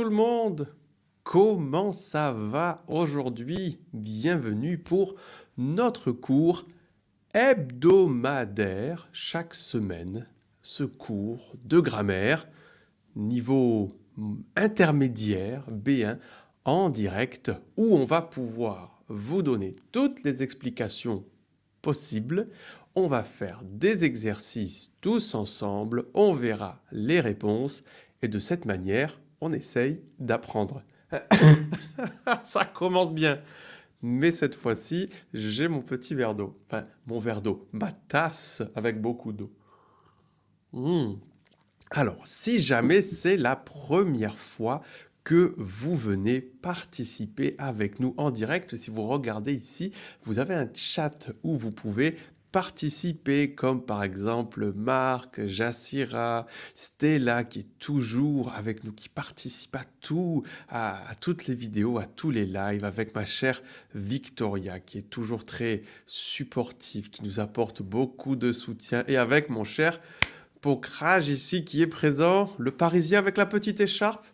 tout le monde Comment ça va aujourd'hui Bienvenue pour notre cours hebdomadaire chaque semaine, ce cours de grammaire niveau intermédiaire B1 en direct où on va pouvoir vous donner toutes les explications possibles. On va faire des exercices tous ensemble, on verra les réponses et de cette manière, on essaye d'apprendre. ça commence bien. Mais cette fois-ci, j'ai mon petit verre d'eau. Enfin, mon verre d'eau, ma tasse avec beaucoup d'eau. Hmm. Alors, si jamais c'est la première fois que vous venez participer avec nous en direct, si vous regardez ici, vous avez un chat où vous pouvez participer, comme par exemple Marc, Jassira, Stella, qui est toujours avec nous, qui participe à tout, à, toutes les vidéos, à tous les lives, avec ma chère Victoria, qui est toujours très supportive, qui nous apporte beaucoup de soutien, et avec mon cher Pocrage ici, qui est présent, le Parisien avec la petite écharpe.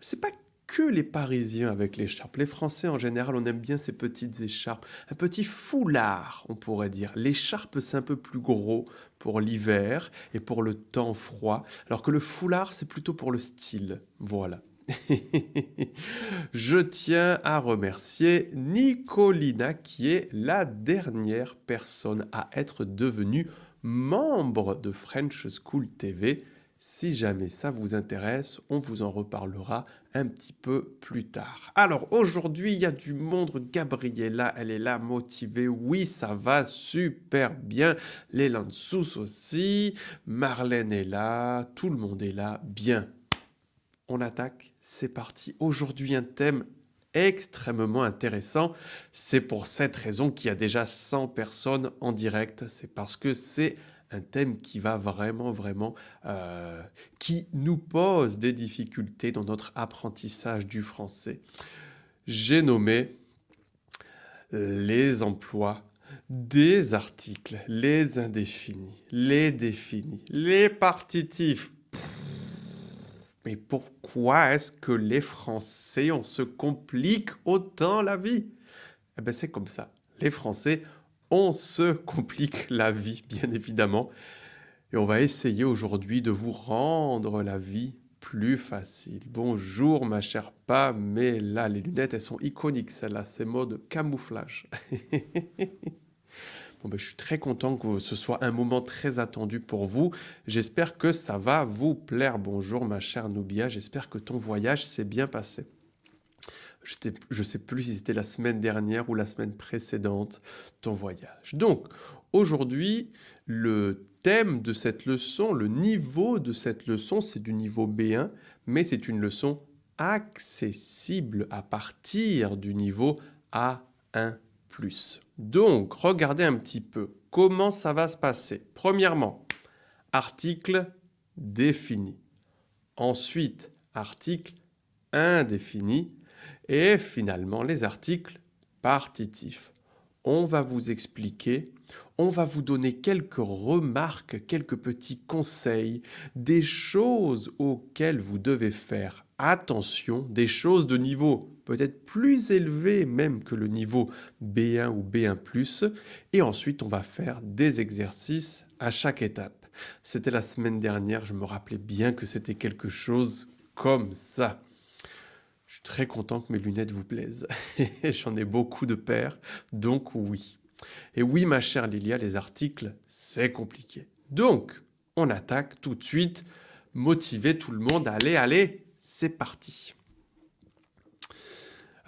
C'est pas que les Parisiens avec l'écharpe. Les Français, en général, on aime bien ces petites écharpes. Un petit foulard, on pourrait dire. L'écharpe, c'est un peu plus gros pour l'hiver et pour le temps froid, alors que le foulard, c'est plutôt pour le style. Voilà. Je tiens à remercier Nicolina qui est la dernière personne à être devenue membre de French School TV. Si jamais ça vous intéresse, on vous en reparlera un petit peu plus tard. Alors aujourd'hui, il y a du monde. Gabriella, elle est là motivée. Oui, ça va super bien. Les sous aussi. Marlène est là. Tout le monde est là. Bien. On attaque. C'est parti. Aujourd'hui, un thème extrêmement intéressant. C'est pour cette raison qu'il y a déjà 100 personnes en direct. C'est parce que c'est un thème qui va vraiment, vraiment, euh, qui nous pose des difficultés dans notre apprentissage du français. J'ai nommé euh, les emplois des articles, les indéfinis, les définis, les partitifs. Mais pourquoi est-ce que les Français, on se complique autant la vie Eh bien c'est comme ça. Les Français, on se complique la vie, bien évidemment. Et on va essayer aujourd'hui de vous rendre la vie plus facile. Bonjour ma chère là, les lunettes elles sont iconiques celles-là, c'est mode camouflage. bon ben, je suis très content que ce soit un moment très attendu pour vous. J'espère que ça va vous plaire. Bonjour ma chère Nubia, j'espère que ton voyage s'est bien passé je ne sais plus si c'était la semaine dernière ou la semaine précédente, ton voyage. Donc, aujourd'hui, le thème de cette leçon, le niveau de cette leçon, c'est du niveau B1, mais c'est une leçon accessible à partir du niveau A1+. Donc, regardez un petit peu comment ça va se passer. Premièrement, article défini. Ensuite, article indéfini et finalement, les articles partitifs. On va vous expliquer, on va vous donner quelques remarques, quelques petits conseils, des choses auxquelles vous devez faire attention, des choses de niveau peut-être plus élevé même que le niveau B1 ou B1 ⁇ et ensuite on va faire des exercices à chaque étape. C'était la semaine dernière, je me rappelais bien que c'était quelque chose comme ça. Je suis très content que mes lunettes vous plaisent. J'en ai beaucoup de paires, donc oui. Et oui, ma chère Lilia, les articles, c'est compliqué. Donc, on attaque tout de suite. motivez tout le monde. Allez, allez, c'est parti.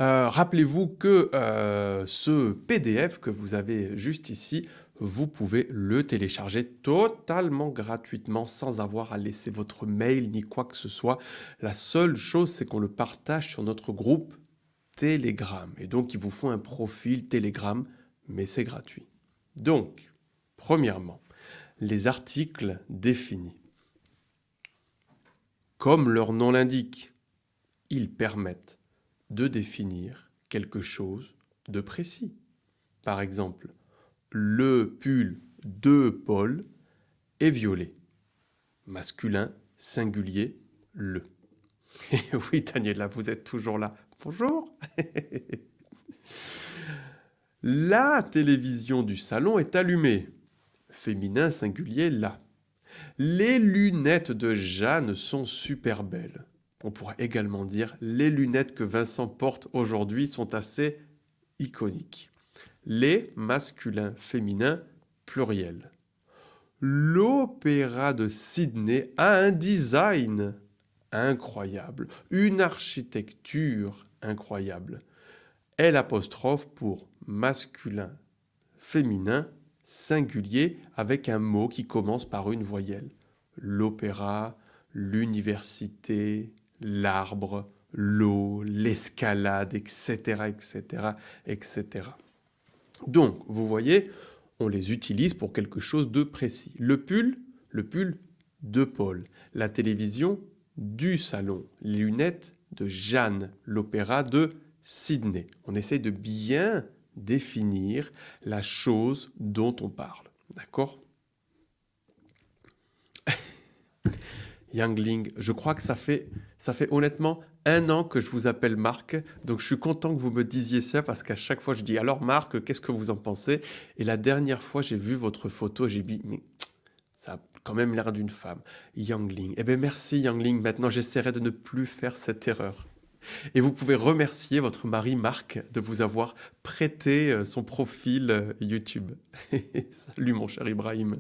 Euh, rappelez-vous que euh, ce PDF que vous avez juste ici, vous pouvez le télécharger totalement gratuitement sans avoir à laisser votre mail ni quoi que ce soit. La seule chose, c'est qu'on le partage sur notre groupe Telegram. Et donc, ils vous font un profil Telegram, mais c'est gratuit. Donc, premièrement, les articles définis. Comme leur nom l'indique, ils permettent de définir quelque chose de précis. Par exemple, le pull de Paul est violet. Masculin, singulier, le. Eh oui, Daniela, vous êtes toujours là. Bonjour. La télévision du salon est allumée. Féminin singulier la. Les lunettes de Jeanne sont super belles. On pourrait également dire les lunettes que Vincent porte aujourd'hui sont assez iconiques les masculins féminins pluriels. L'opéra de Sydney a un design incroyable, une architecture incroyable. Elle apostrophe pour masculin, féminin, singulier, avec un mot qui commence par une voyelle. L'opéra, l'université, l'arbre, l'eau, l'escalade, etc., etc., etc. Donc, vous voyez, on les utilise pour quelque chose de précis. Le pull, le pull de Paul. La télévision du salon. Les lunettes de Jeanne. L'opéra de Sydney. On essaye de bien définir la chose dont on parle. D'accord Youngling. Je crois que ça fait, ça fait honnêtement un an que je vous appelle Marc, donc je suis content que vous me disiez ça parce qu'à chaque fois je dis alors Marc, qu'est-ce que vous en pensez Et la dernière fois j'ai vu votre photo, j'ai dit mais ça a quand même l'air d'une femme. Youngling. Eh bien merci Youngling, maintenant j'essaierai de ne plus faire cette erreur. Et vous pouvez remercier votre mari Marc de vous avoir prêté euh, son profil euh, YouTube. Salut mon cher Ibrahim.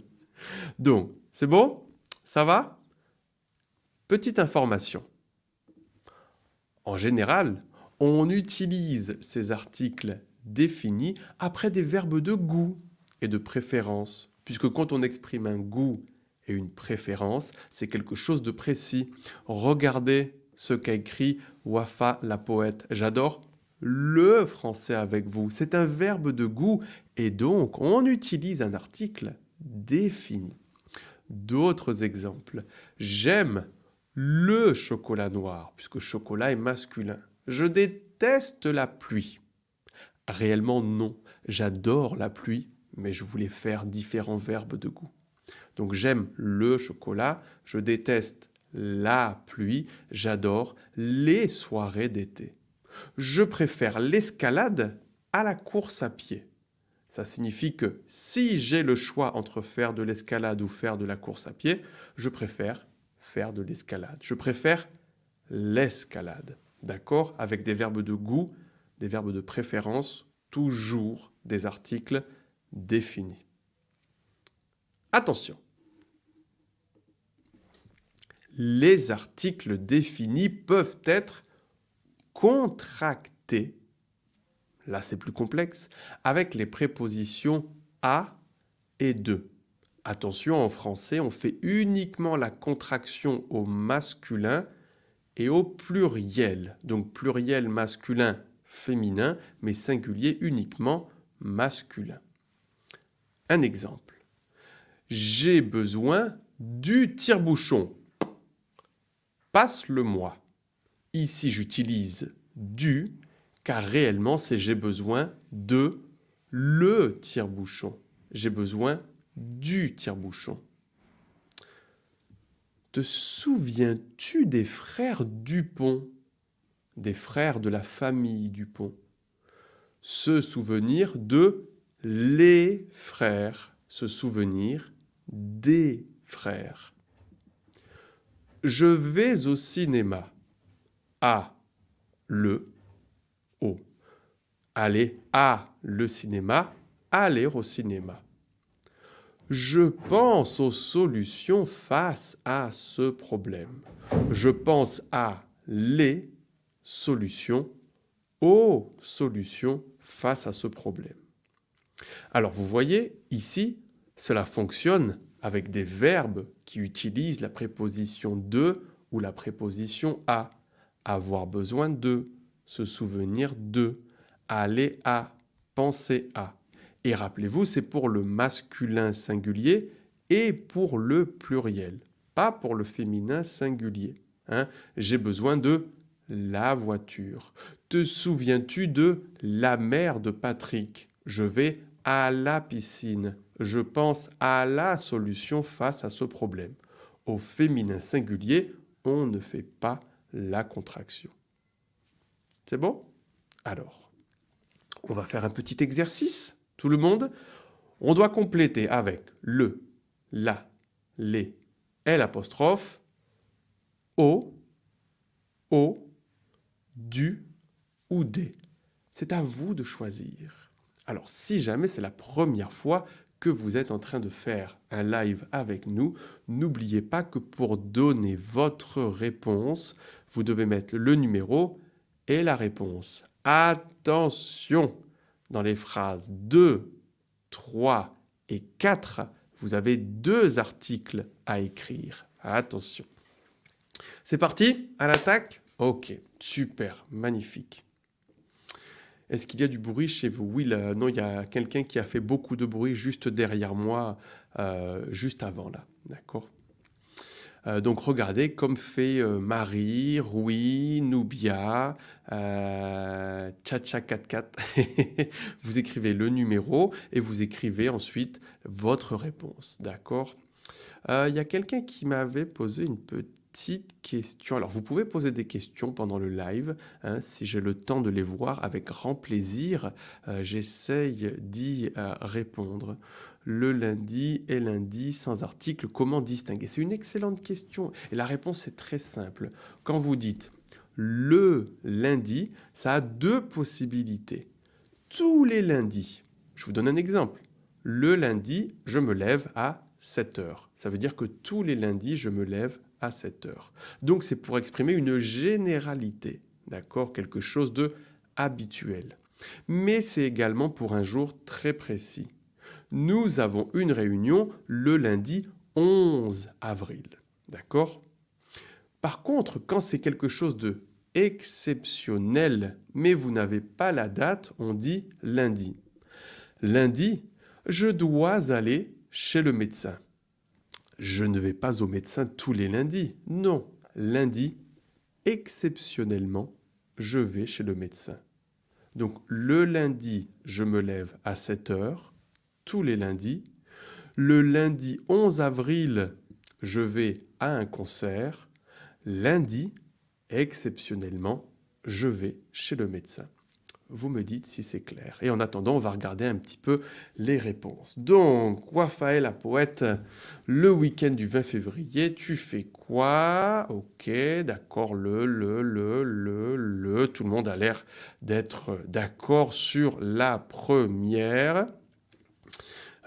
Donc, c'est bon Ça va Petite information. En général, on utilise ces articles définis après des verbes de goût et de préférence, puisque quand on exprime un goût et une préférence, c'est quelque chose de précis. Regardez ce qu'a écrit Wafa la poète. J'adore le français avec vous. C'est un verbe de goût et donc on utilise un article défini. D'autres exemples. J'aime le chocolat noir, puisque chocolat est masculin. Je déteste la pluie. Réellement non, j'adore la pluie, mais je voulais faire différents verbes de goût. Donc j'aime le chocolat, je déteste la pluie, j'adore les soirées d'été. Je préfère l'escalade à la course à pied. Ça signifie que si j'ai le choix entre faire de l'escalade ou faire de la course à pied, je préfère faire de l'escalade. Je préfère l'escalade, d'accord Avec des verbes de goût, des verbes de préférence, toujours des articles définis. Attention Les articles définis peuvent être contractés, là c'est plus complexe, avec les prépositions à et de. Attention, en français, on fait uniquement la contraction au masculin et au pluriel. Donc pluriel masculin, féminin, mais singulier uniquement masculin. Un exemple. J'ai besoin du tire-bouchon. Passe-le-moi. Ici, j'utilise du, car réellement, c'est j'ai besoin de le tire-bouchon. J'ai besoin du tire-bouchon. Te souviens-tu des frères Dupont, des frères de la famille Dupont Se souvenir de les frères, se souvenir des frères. Je vais au cinéma. À le au. Aller à le cinéma, aller au cinéma je pense aux solutions face à ce problème. Je pense à les solutions, aux solutions face à ce problème. Alors vous voyez, ici, cela fonctionne avec des verbes qui utilisent la préposition de ou la préposition à. Avoir besoin de, se souvenir de, aller à, penser à. Et rappelez-vous, c'est pour le masculin singulier et pour le pluriel, pas pour le féminin singulier. Hein. J'ai besoin de la voiture. Te souviens-tu de la mère de Patrick Je vais à la piscine. Je pense à la solution face à ce problème. Au féminin singulier, on ne fait pas la contraction. C'est bon Alors, on va faire un petit exercice tout le monde, on doit compléter avec le, la, les, l apostrophe, au, au, du ou des. C'est à vous de choisir. Alors si jamais c'est la première fois que vous êtes en train de faire un live avec nous, n'oubliez pas que pour donner votre réponse, vous devez mettre le numéro et la réponse. Attention dans les phrases 2, 3 et 4, vous avez deux articles à écrire. Attention. C'est parti, à l'attaque Ok, super, magnifique. Est-ce qu'il y a du bruit chez vous Oui, là, non, il y a quelqu'un qui a fait beaucoup de bruit juste derrière moi, euh, juste avant là. D'accord euh, donc regardez comme fait euh, Marie, Rui, Nubia, euh, Chacha44. vous écrivez le numéro et vous écrivez ensuite votre réponse. D'accord euh, Il y a quelqu'un qui m'avait posé une petite question. Alors, vous pouvez poser des questions pendant le live, hein, si j'ai le temps de les voir, avec grand plaisir, j'essaye d'y répondre le lundi et lundi sans article, comment distinguer C'est une excellente question et la réponse est très simple. Quand vous dites le lundi, ça a deux possibilités. Tous les lundis. Je vous donne un exemple. Le lundi, je me lève à 7 heures. Ça veut dire que tous les lundis, je me lève à 7 heures. Donc c'est pour exprimer une généralité, d'accord Quelque chose de habituel. Mais c'est également pour un jour très précis nous avons une réunion le lundi 11 avril. D'accord Par contre, quand c'est quelque chose de exceptionnel, mais vous n'avez pas la date, on dit lundi. Lundi, je dois aller chez le médecin. Je ne vais pas au médecin tous les lundis. Non, lundi, exceptionnellement, je vais chez le médecin. Donc le lundi, je me lève à 7 heures les lundis. Le lundi 11 avril, je vais à un concert. Lundi, exceptionnellement, je vais chez le médecin. Vous me dites si c'est clair. Et en attendant, on va regarder un petit peu les réponses. Donc, Raphaël, la poète, le week-end du 20 février, tu fais quoi Ok, d'accord, le, le, le, le, le. Tout le monde a l'air d'être d'accord sur la première.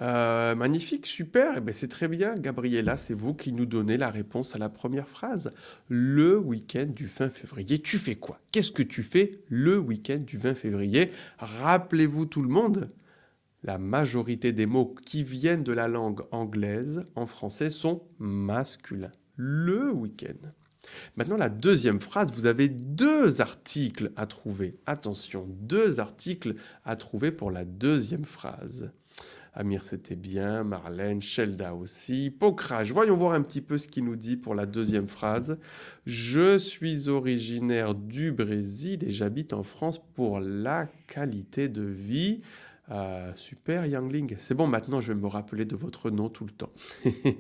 Euh, magnifique, super. Eh ben, c'est très bien, Gabriella, c'est vous qui nous donnez la réponse à la première phrase. Le week-end du 20 février, tu fais quoi Qu'est-ce que tu fais le week-end du 20 février Rappelez-vous tout le monde, la majorité des mots qui viennent de la langue anglaise en français sont masculins. Le week-end. Maintenant, la deuxième phrase, vous avez deux articles à trouver. Attention, deux articles à trouver pour la deuxième phrase. Amir, c'était bien. Marlène, Shelda aussi. Pokrage, voyons voir un petit peu ce qu'il nous dit pour la deuxième phrase. Je suis originaire du Brésil et j'habite en France pour la qualité de vie. Ah, super Yangling, c'est bon, maintenant je vais me rappeler de votre nom tout le temps.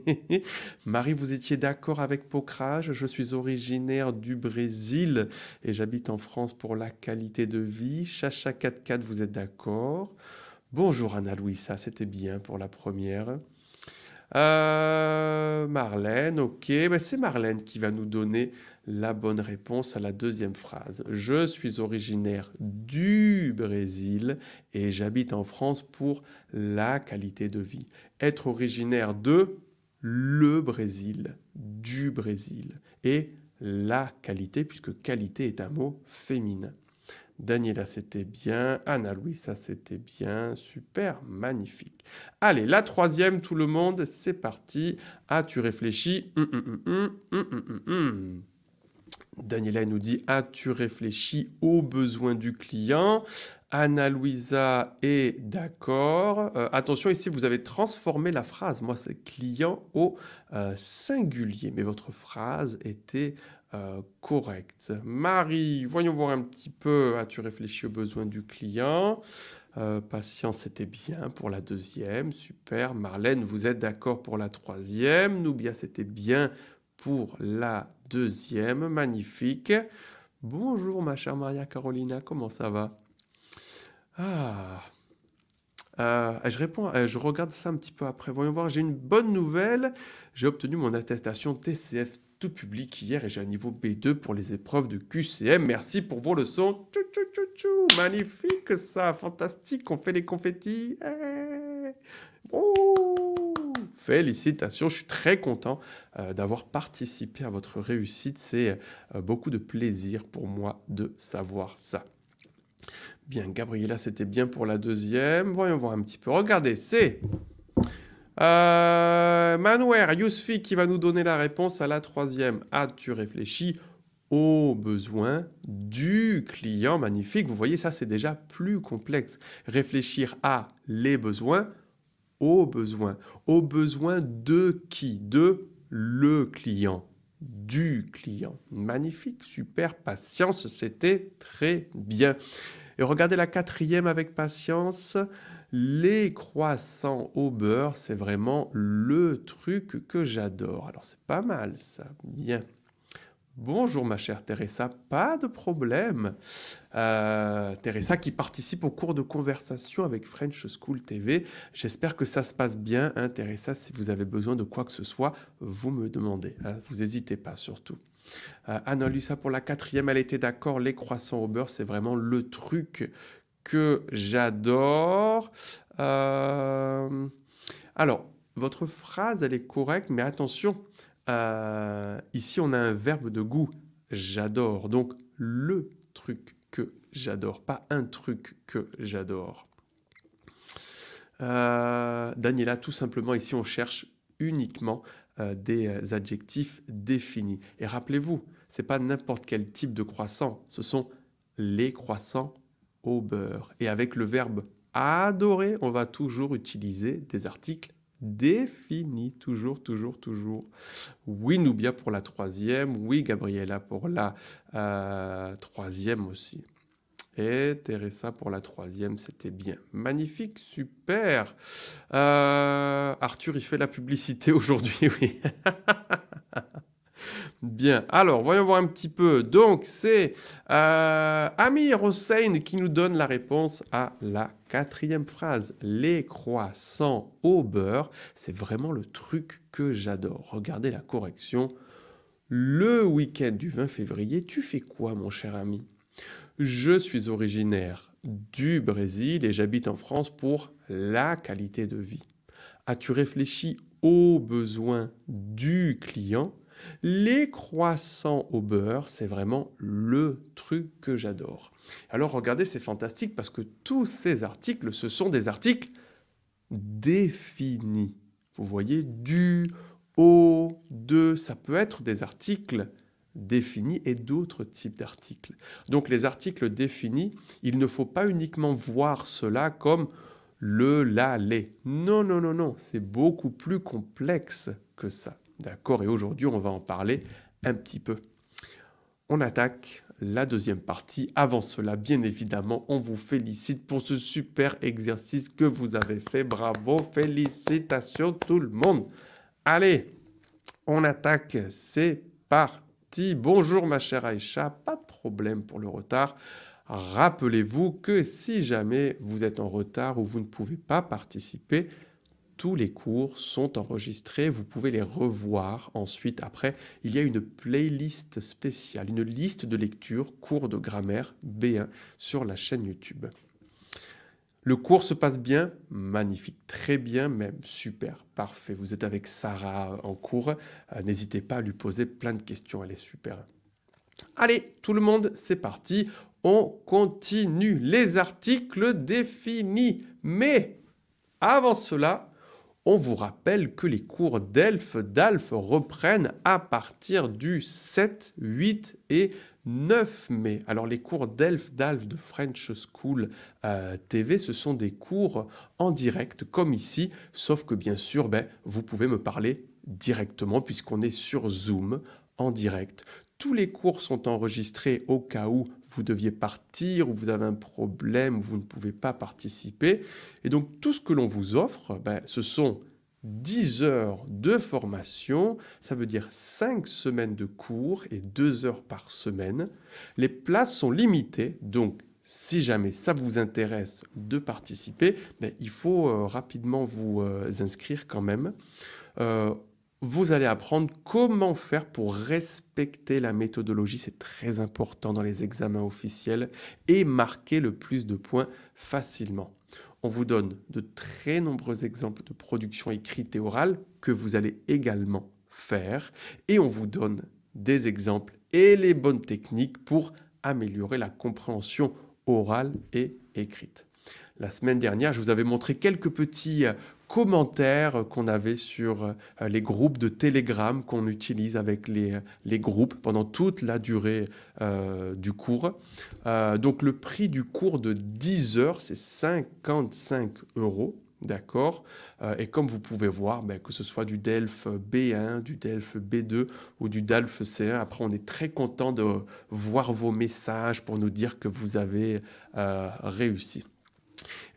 Marie, vous étiez d'accord avec Pokrage, je suis originaire du Brésil et j'habite en France pour la qualité de vie. Chacha 44, vous êtes d'accord Bonjour Anna Louisa, c'était bien pour la première. Euh, Marlène, ok, ben, c'est Marlène qui va nous donner la bonne réponse à la deuxième phrase. Je suis originaire du Brésil et j'habite en France pour la qualité de vie. Être originaire de le Brésil, du Brésil et la qualité, puisque qualité est un mot féminin. Daniela, c'était bien. Anna Luisa, c'était bien. Super, magnifique. Allez, la troisième, tout le monde, c'est parti. as ah, tu réfléchi? Hum, hum, hum, Daniela nous dit as ah, tu réfléchi aux besoins du client. Anna Louisa est d'accord. Euh, attention, ici, vous avez transformé la phrase. Moi, c'est client au euh, singulier, mais votre phrase était euh, correct. Marie, voyons voir un petit peu. As-tu réfléchi aux besoins du client euh, Patience, c'était bien pour la deuxième. Super. Marlène, vous êtes d'accord pour la troisième. bien, c'était bien pour la deuxième. Magnifique. Bonjour ma chère Maria Carolina, comment ça va Ah. Euh, je réponds, je regarde ça un petit peu après. Voyons voir, j'ai une bonne nouvelle. J'ai obtenu mon attestation TCF tout public hier et j'ai un niveau B2 pour les épreuves de QCM. Merci pour vos leçons. Magnifique ça, fantastique, on fait les confettis. Eh. Oh. Félicitations, je suis très content euh, d'avoir participé à votre réussite. C'est euh, beaucoup de plaisir pour moi de savoir ça. Bien, Gabriela, c'était bien pour la deuxième. Voyons voir un petit peu. Regardez, c'est... Euh, Manware, Yousfi qui va nous donner la réponse à la troisième. As-tu ah, réfléchi aux besoins du client Magnifique. Vous voyez, ça c'est déjà plus complexe. Réfléchir à les besoins, aux besoins. Aux besoins de qui De le client du client. Magnifique, super, patience, c'était très bien. Et regardez la quatrième avec patience. Les croissants au beurre, c'est vraiment le truc que j'adore. Alors c'est pas mal ça, bien. Bonjour ma chère Teresa, pas de problème. Euh, Teresa qui participe au cours de conversation avec French School TV. J'espère que ça se passe bien. Hein, Teresa, si vous avez besoin de quoi que ce soit, vous me demandez. Hein. vous n'hésitez pas surtout. Euh, Anna pour la quatrième, elle était d'accord. Les croissants au beurre, c'est vraiment le truc que j'adore. Euh, alors, votre phrase, elle est correcte, mais attention, euh, ici on a un verbe de goût, j'adore. Donc, le truc que j'adore, pas un truc que j'adore. Euh, Daniela, tout simplement, ici on cherche uniquement des adjectifs définis. Et rappelez-vous, c'est pas n'importe quel type de croissant, ce sont les croissants au beurre. Et avec le verbe adorer, on va toujours utiliser des articles définis. Toujours, toujours, toujours. Oui, Nubia pour la troisième. Oui, Gabriella pour la euh, troisième aussi. Et Teresa pour la troisième, c'était bien. Magnifique, super. Euh, Arthur, il fait la publicité aujourd'hui, oui. Bien, alors voyons voir un petit peu. Donc c'est euh, Amir Hossein qui nous donne la réponse à la quatrième phrase. Les croissants au beurre, c'est vraiment le truc que j'adore. Regardez la correction. Le week-end du 20 février, tu fais quoi mon cher ami Je suis originaire du Brésil et j'habite en France pour la qualité de vie. As-tu réfléchi aux besoins du client les croissants au beurre, c'est vraiment le truc que j'adore. Alors regardez, c'est fantastique parce que tous ces articles, ce sont des articles définis. Vous voyez, du, au, de, ça peut être des articles définis et d'autres types d'articles. Donc les articles définis, il ne faut pas uniquement voir cela comme le, la, les. Non, non, non, non, c'est beaucoup plus complexe que ça. D'accord Et aujourd'hui, on va en parler un petit peu. On attaque la deuxième partie. Avant cela, bien évidemment, on vous félicite pour ce super exercice que vous avez fait. Bravo, félicitations tout le monde. Allez, on attaque. C'est parti. Bonjour ma chère Aïcha, pas de problème pour le retard. Rappelez-vous que si jamais vous êtes en retard ou vous ne pouvez pas participer, tous les cours sont enregistrés, vous pouvez les revoir ensuite après. Il y a une playlist spéciale, une liste de lecture cours de grammaire B1 sur la chaîne YouTube. Le cours se passe bien, magnifique, très bien même, super, parfait. Vous êtes avec Sarah en cours, euh, n'hésitez pas à lui poser plein de questions, elle est super. Allez, tout le monde, c'est parti, on continue les articles définis. Mais avant cela, on vous rappelle que les cours d'ELF, d'ALF reprennent à partir du 7, 8 et 9 mai. Alors les cours d'ELF, d'ALF, de French School euh, TV, ce sont des cours en direct, comme ici, sauf que bien sûr, ben, vous pouvez me parler directement puisqu'on est sur Zoom en direct. Tous les cours sont enregistrés au cas où vous deviez partir ou vous avez un problème, vous ne pouvez pas participer. Et donc tout ce que l'on vous offre, ben, ce sont 10 heures de formation, ça veut dire 5 semaines de cours et 2 heures par semaine. Les places sont limitées, donc si jamais ça vous intéresse de participer, ben, il faut euh, rapidement vous euh, inscrire quand même. Euh, vous allez apprendre comment faire pour respecter la méthodologie, c'est très important dans les examens officiels, et marquer le plus de points facilement. On vous donne de très nombreux exemples de production écrite et orale que vous allez également faire, et on vous donne des exemples et les bonnes techniques pour améliorer la compréhension orale et écrite. La semaine dernière, je vous avais montré quelques petits euh, commentaires qu'on avait sur euh, les groupes de Telegram qu'on utilise avec les, euh, les, groupes pendant toute la durée du cours. donc le prix du cours de 10 heures, c'est 55 euros. D'accord Et comme vous pouvez voir, ben, que ce soit du DELF B1, du DELF B2 ou du DELF C1, après on est très content de voir vos messages pour nous dire que vous avez réussi.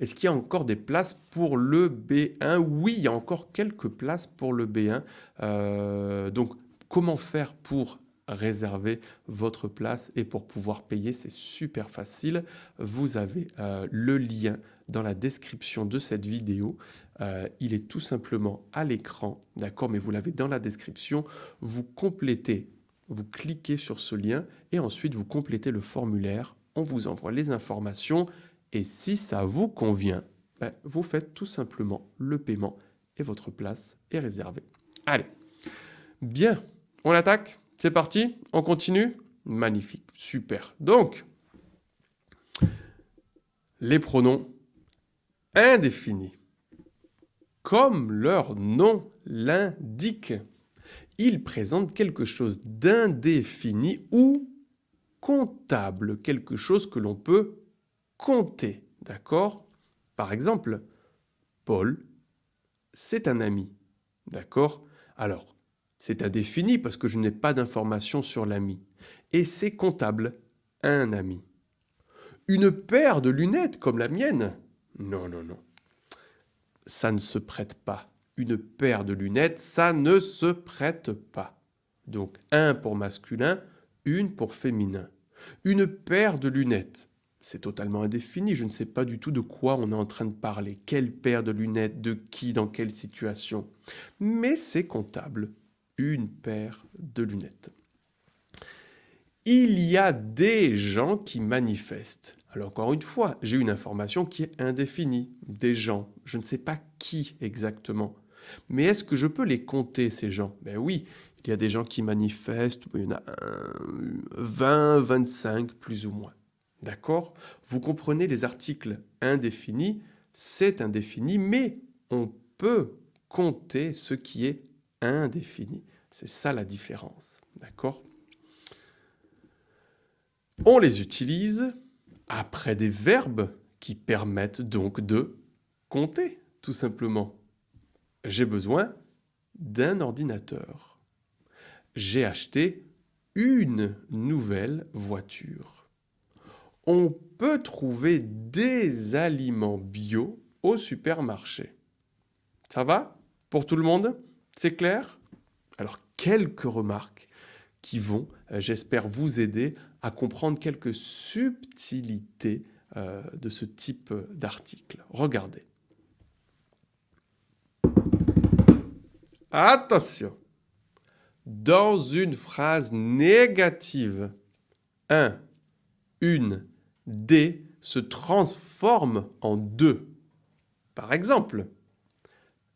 Est-ce qu'il y a encore des places pour le B1 Oui, il y a encore quelques places pour le B1. Euh, donc, comment faire pour réserver votre place et pour pouvoir payer, c'est super facile. Vous avez euh, le lien dans la description de cette vidéo. Euh, il est tout simplement à l'écran, d'accord Mais vous l'avez dans la description. Vous complétez, vous cliquez sur ce lien et ensuite vous complétez le formulaire. On vous envoie les informations et si ça vous convient, ben, vous faites tout simplement le paiement et votre place est réservée. Allez, bien, on attaque, c'est parti, on continue. Magnifique, super. Donc, les pronoms indéfinis, comme leur nom l'indique, ils présentent quelque chose d'indéfini ou comptable, quelque chose que l'on peut compter, d'accord Par exemple, Paul, c'est un ami, d'accord Alors, c'est indéfini parce que je n'ai pas d'informations sur l'ami. Et c'est comptable, un ami. Une paire de lunettes comme la mienne Non, non, non. Ça ne se prête pas. Une paire de lunettes, ça ne se prête pas. Donc un pour masculin, une pour féminin. Une paire de lunettes c'est totalement indéfini. Je ne sais pas du tout de quoi on est en train de parler, quelle paire de lunettes, de qui, dans quelle situation. Mais c'est comptable, une paire de lunettes. Il y a des gens qui manifestent. Alors encore une fois, j'ai une information qui est indéfinie. Des gens, je ne sais pas qui exactement. Mais est-ce que je peux les compter, ces gens Ben oui, il y a des gens qui manifestent, il y en a 20, 25, plus ou moins. D'accord Vous comprenez les articles indéfinis, c'est indéfini, mais on peut compter ce qui est indéfini. C'est ça la différence. D'accord On les utilise après des verbes qui permettent donc de compter, tout simplement. J'ai besoin d'un ordinateur. J'ai acheté une nouvelle voiture on peut trouver des aliments bio au supermarché. Ça va Pour tout le monde C'est clair Alors, quelques remarques qui vont, euh, j'espère, vous aider à comprendre quelques subtilités euh, de ce type euh, d'article. Regardez. Attention Dans une phrase négative, un, une, D se transforme en 2. Par exemple,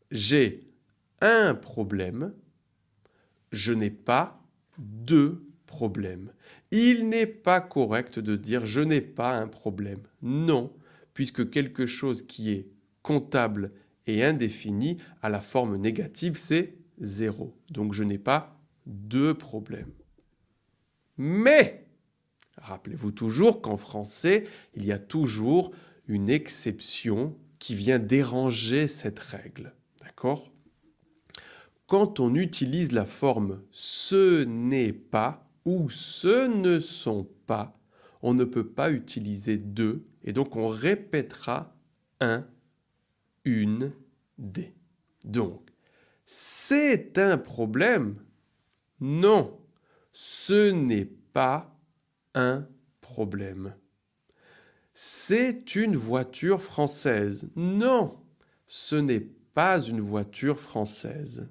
j'ai un problème, je n'ai pas deux problèmes. Il n'est pas correct de dire je n'ai pas un problème. Non, puisque quelque chose qui est comptable et indéfini à la forme négative, c'est 0. Donc je n'ai pas deux problèmes. Mais Rappelez-vous toujours qu'en français, il y a toujours une exception qui vient déranger cette règle. D'accord Quand on utilise la forme ce n'est pas ou ce ne sont pas, on ne peut pas utiliser deux et donc on répétera un, une, des. Donc, c'est un problème Non, ce n'est pas un problème. C'est une voiture française. Non, ce n'est pas une voiture française.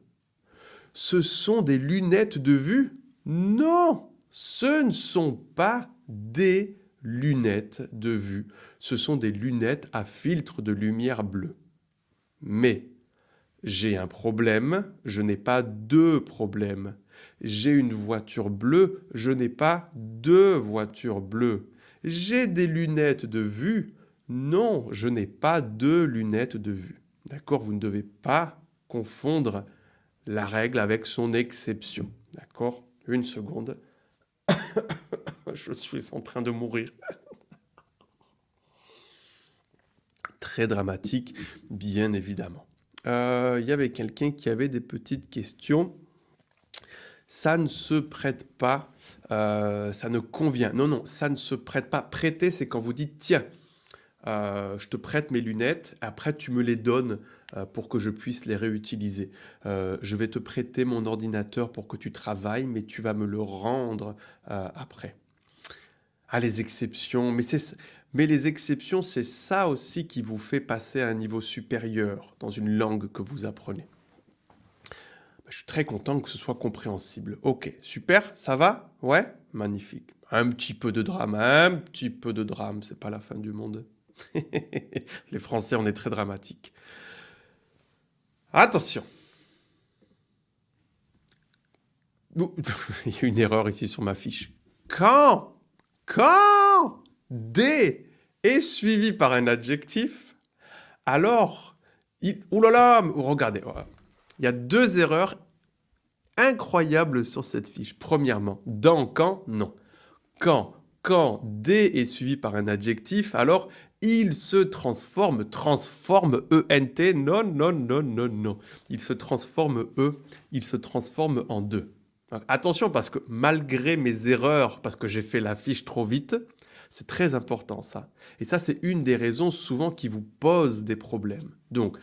Ce sont des lunettes de vue. Non, ce ne sont pas des lunettes de vue. Ce sont des lunettes à filtre de lumière bleue. Mais j'ai un problème, je n'ai pas deux problèmes. J'ai une voiture bleue, je n'ai pas deux voitures bleues. J'ai des lunettes de vue, non, je n'ai pas deux lunettes de vue. D'accord Vous ne devez pas confondre la règle avec son exception. D'accord Une seconde. je suis en train de mourir. Très dramatique, bien évidemment. Euh, il y avait quelqu'un qui avait des petites questions ça ne se prête pas, euh, ça ne convient. Non, non, ça ne se prête pas. Prêter, c'est quand vous dites, tiens, euh, je te prête mes lunettes, après tu me les donnes euh, pour que je puisse les réutiliser. je vais te prêter mon ordinateur pour que tu travailles, mais tu vas me le rendre après. Ah, les exceptions, mais les exceptions, c'est ça aussi qui vous fait passer à un niveau supérieur dans une langue que vous apprenez. Je suis très content que ce soit compréhensible. Ok, super, ça va Ouais Magnifique. Un petit peu de drame, un petit peu de drame, c'est pas la fin du monde. Les Français, on est très dramatiques. Attention Il y a une erreur ici sur ma fiche. Quand Quand D est suivi par un adjectif, alors il... Ouh là là Regardez, il y a deux erreurs incroyables sur cette fiche. Premièrement, dans, quand, non. Quand, quand D est suivi par un adjectif, alors il se transforme, transforme ENT, non, non, non, non, non. Il se transforme E, il se transforme en deux. Attention parce que malgré mes erreurs, parce que j'ai fait la fiche trop vite, c'est très important ça. Et ça, c'est une des raisons souvent qui vous pose des problèmes. Donc,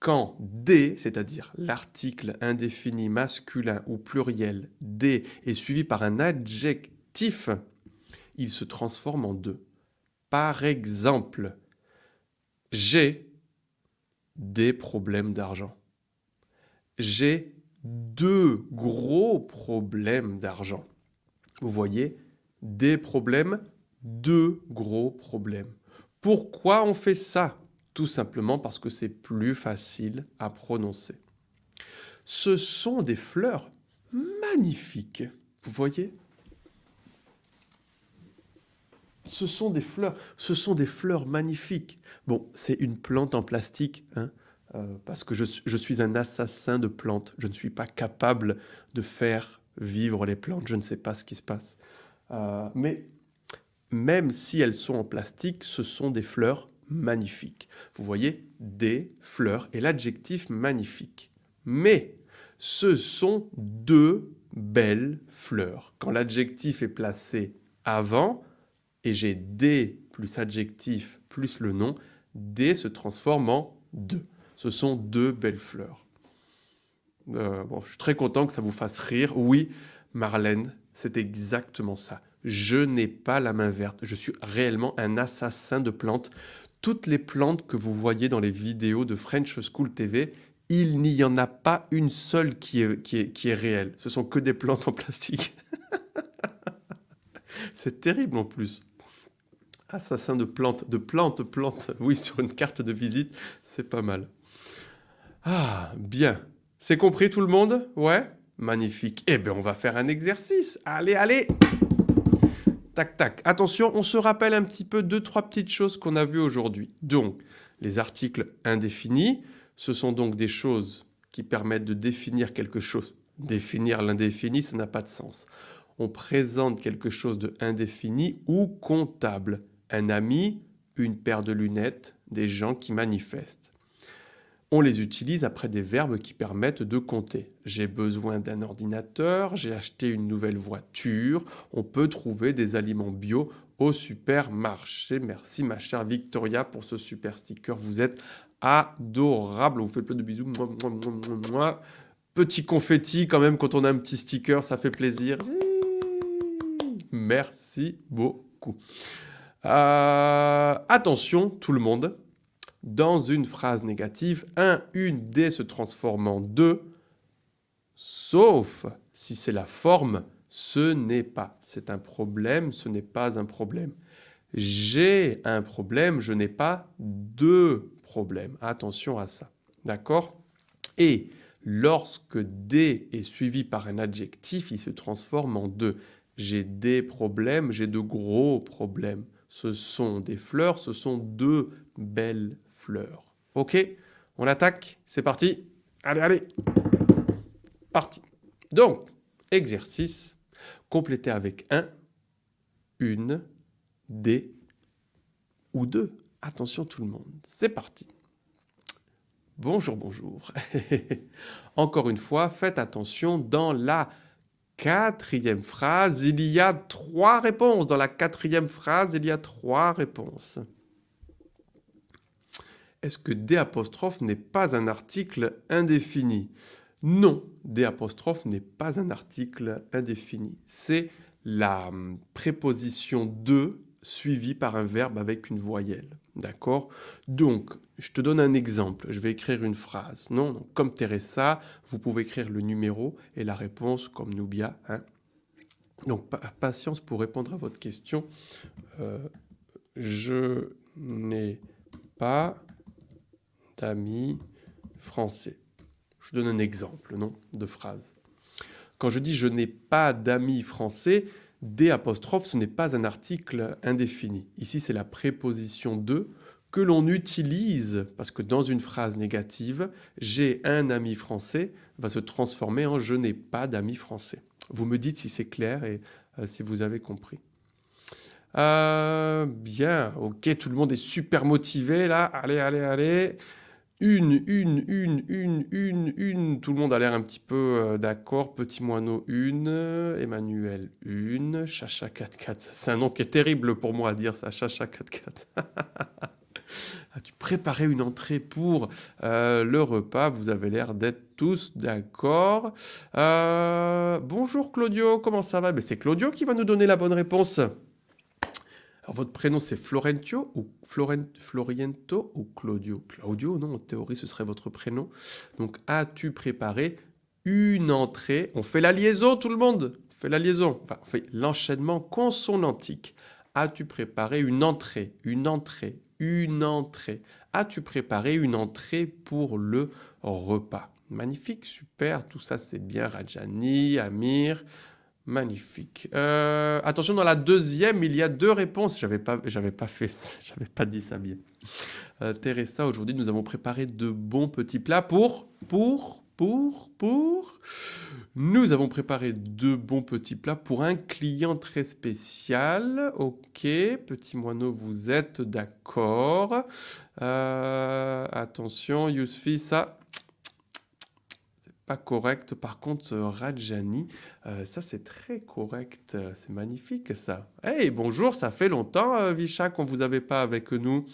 quand D, c'est-à-dire l'article indéfini masculin ou pluriel D, est suivi par un adjectif, il se transforme en deux. Par exemple, j'ai des problèmes d'argent. J'ai deux gros problèmes d'argent. Vous voyez, des problèmes, deux gros problèmes. Pourquoi on fait ça tout simplement parce que c'est plus facile à prononcer. Ce sont des fleurs magnifiques, vous voyez Ce sont des fleurs, ce sont des fleurs magnifiques. Bon, c'est une plante en plastique, hein, euh, parce que je, suis un assassin de plantes. Je ne suis pas capable de faire vivre les plantes. Je ne sais pas ce qui se passe. Euh, mais même si elles sont en plastique, ce sont des fleurs magnifique. Vous voyez, des fleurs et l'adjectif magnifique. Mais ce sont deux belles fleurs. Quand l'adjectif est placé avant, et j'ai des plus adjectif plus le nom, des se transforme en deux. Ce sont deux belles fleurs. Euh, je suis très content que ça vous fasse rire. Oui, Marlène, c'est exactement ça. Je n'ai pas la main verte. Je suis réellement un assassin de plantes. Toutes les plantes que vous voyez dans les vidéos de French School TV, il n'y en a pas une seule qui est, qui est, réelle. Ce sont que des plantes en plastique. C'est terrible en plus assassin de plantes, de plantes, plantes, oui, sur une carte de visite, c'est pas mal. Ah, bien. C'est compris tout le monde Ouais Magnifique. Eh bien, on va faire un exercice. Allez, allez Tac, tac. Attention, on se rappelle un petit peu deux, trois petites choses qu'on a vues aujourd'hui. Donc, les articles indéfinis, ce sont donc des choses qui permettent de définir quelque chose. Définir l'indéfini, ça n'a pas de sens. On présente quelque chose de indéfini ou comptable. Un ami, une paire de lunettes, des gens qui manifestent on les utilise après des verbes qui permettent de compter. J'ai besoin d'un ordinateur, j'ai acheté une nouvelle voiture, on peut trouver des aliments bio au supermarché. Merci ma chère Victoria pour ce super sticker, vous êtes adorable, on vous fait plein de bisous. petit confetti quand même quand on a un petit sticker, ça fait plaisir. Merci beaucoup. Euh, attention tout le monde, dans une phrase négative, un, une des se transforme en deux, sauf si c'est la forme, ce n'est pas. C'est un problème, ce n'est pas un problème. J'ai un problème, je n'ai pas deux problèmes. Attention à ça. D'accord Et lorsque des est suivi par un adjectif, il se transforme en deux. J'ai des problèmes, j'ai de gros problèmes. Ce sont des fleurs, ce sont deux belles Ok, on attaque, c'est parti. Allez, allez. Parti. Donc, exercice, complétez avec un, une, des ou deux. Attention tout le monde, c'est parti. Bonjour, bonjour. Encore une fois, faites attention dans la quatrième phrase. Il y a trois réponses. Dans la quatrième phrase, il y a trois réponses. Est-ce que D n'est pas un article indéfini Non, D n'est pas un article indéfini. C'est la hum, préposition de suivie par un verbe avec une voyelle. D'accord Donc, je te donne un exemple. Je vais écrire une phrase. Non, comme Teresa, vous pouvez écrire le numéro et la réponse comme Nubia. Hein Donc, patience pour répondre à votre question. Euh, je n'ai pas Amis français. Je donne un exemple, non, de phrase. Quand je dis je n'ai pas d'amis français, D ce n'est pas un article indéfini. Ici, c'est la préposition de que l'on utilise, parce que dans une phrase négative, j'ai un ami français va se transformer en je n'ai pas d'amis français. Vous me dites si c'est clair et euh, si vous avez compris. Euh, bien, ok, tout le monde est super motivé là. Allez, allez, allez une, une, une, une, une, une. Tout le monde a l'air un petit peu euh, d'accord. Petit Moineau, une. Emmanuel, une. Chacha 44. C'est un nom qui est terrible pour moi à dire, ça. Chacha 44. As-tu préparé une entrée pour euh, le repas Vous avez l'air d'être tous d'accord. Euh, bonjour Claudio, comment ça va ben C'est Claudio qui va nous donner la bonne réponse votre prénom, c'est Florentio ou Florent, Floriento ou Claudio Claudio, non, en théorie, ce serait votre prénom. Donc, as-tu préparé une entrée On fait la liaison, tout le monde fait la liaison. Enfin, on fait l'enchaînement consonantique. As-tu préparé une entrée Une entrée Une entrée As-tu préparé une entrée pour le repas Magnifique, super, tout ça c'est bien. Rajani, Amir, Magnifique. Euh, attention, dans la deuxième, il y a deux réponses. J'avais pas, j'avais pas fait, j'avais pas dit ça bien. Euh, Teresa, aujourd'hui, nous avons préparé de bons petits plats pour, pour, pour, pour. Nous avons préparé deux bons petits plats pour un client très spécial. Ok, petit moineau, vous êtes d'accord. attention euh, attention, Yousfi, ça, correct. Par contre, euh, Rajani, euh, ça c'est très correct. Euh, c'est magnifique ça. Hey, bonjour, ça fait longtemps, euh, Vicha, qu'on vous avait pas avec nous.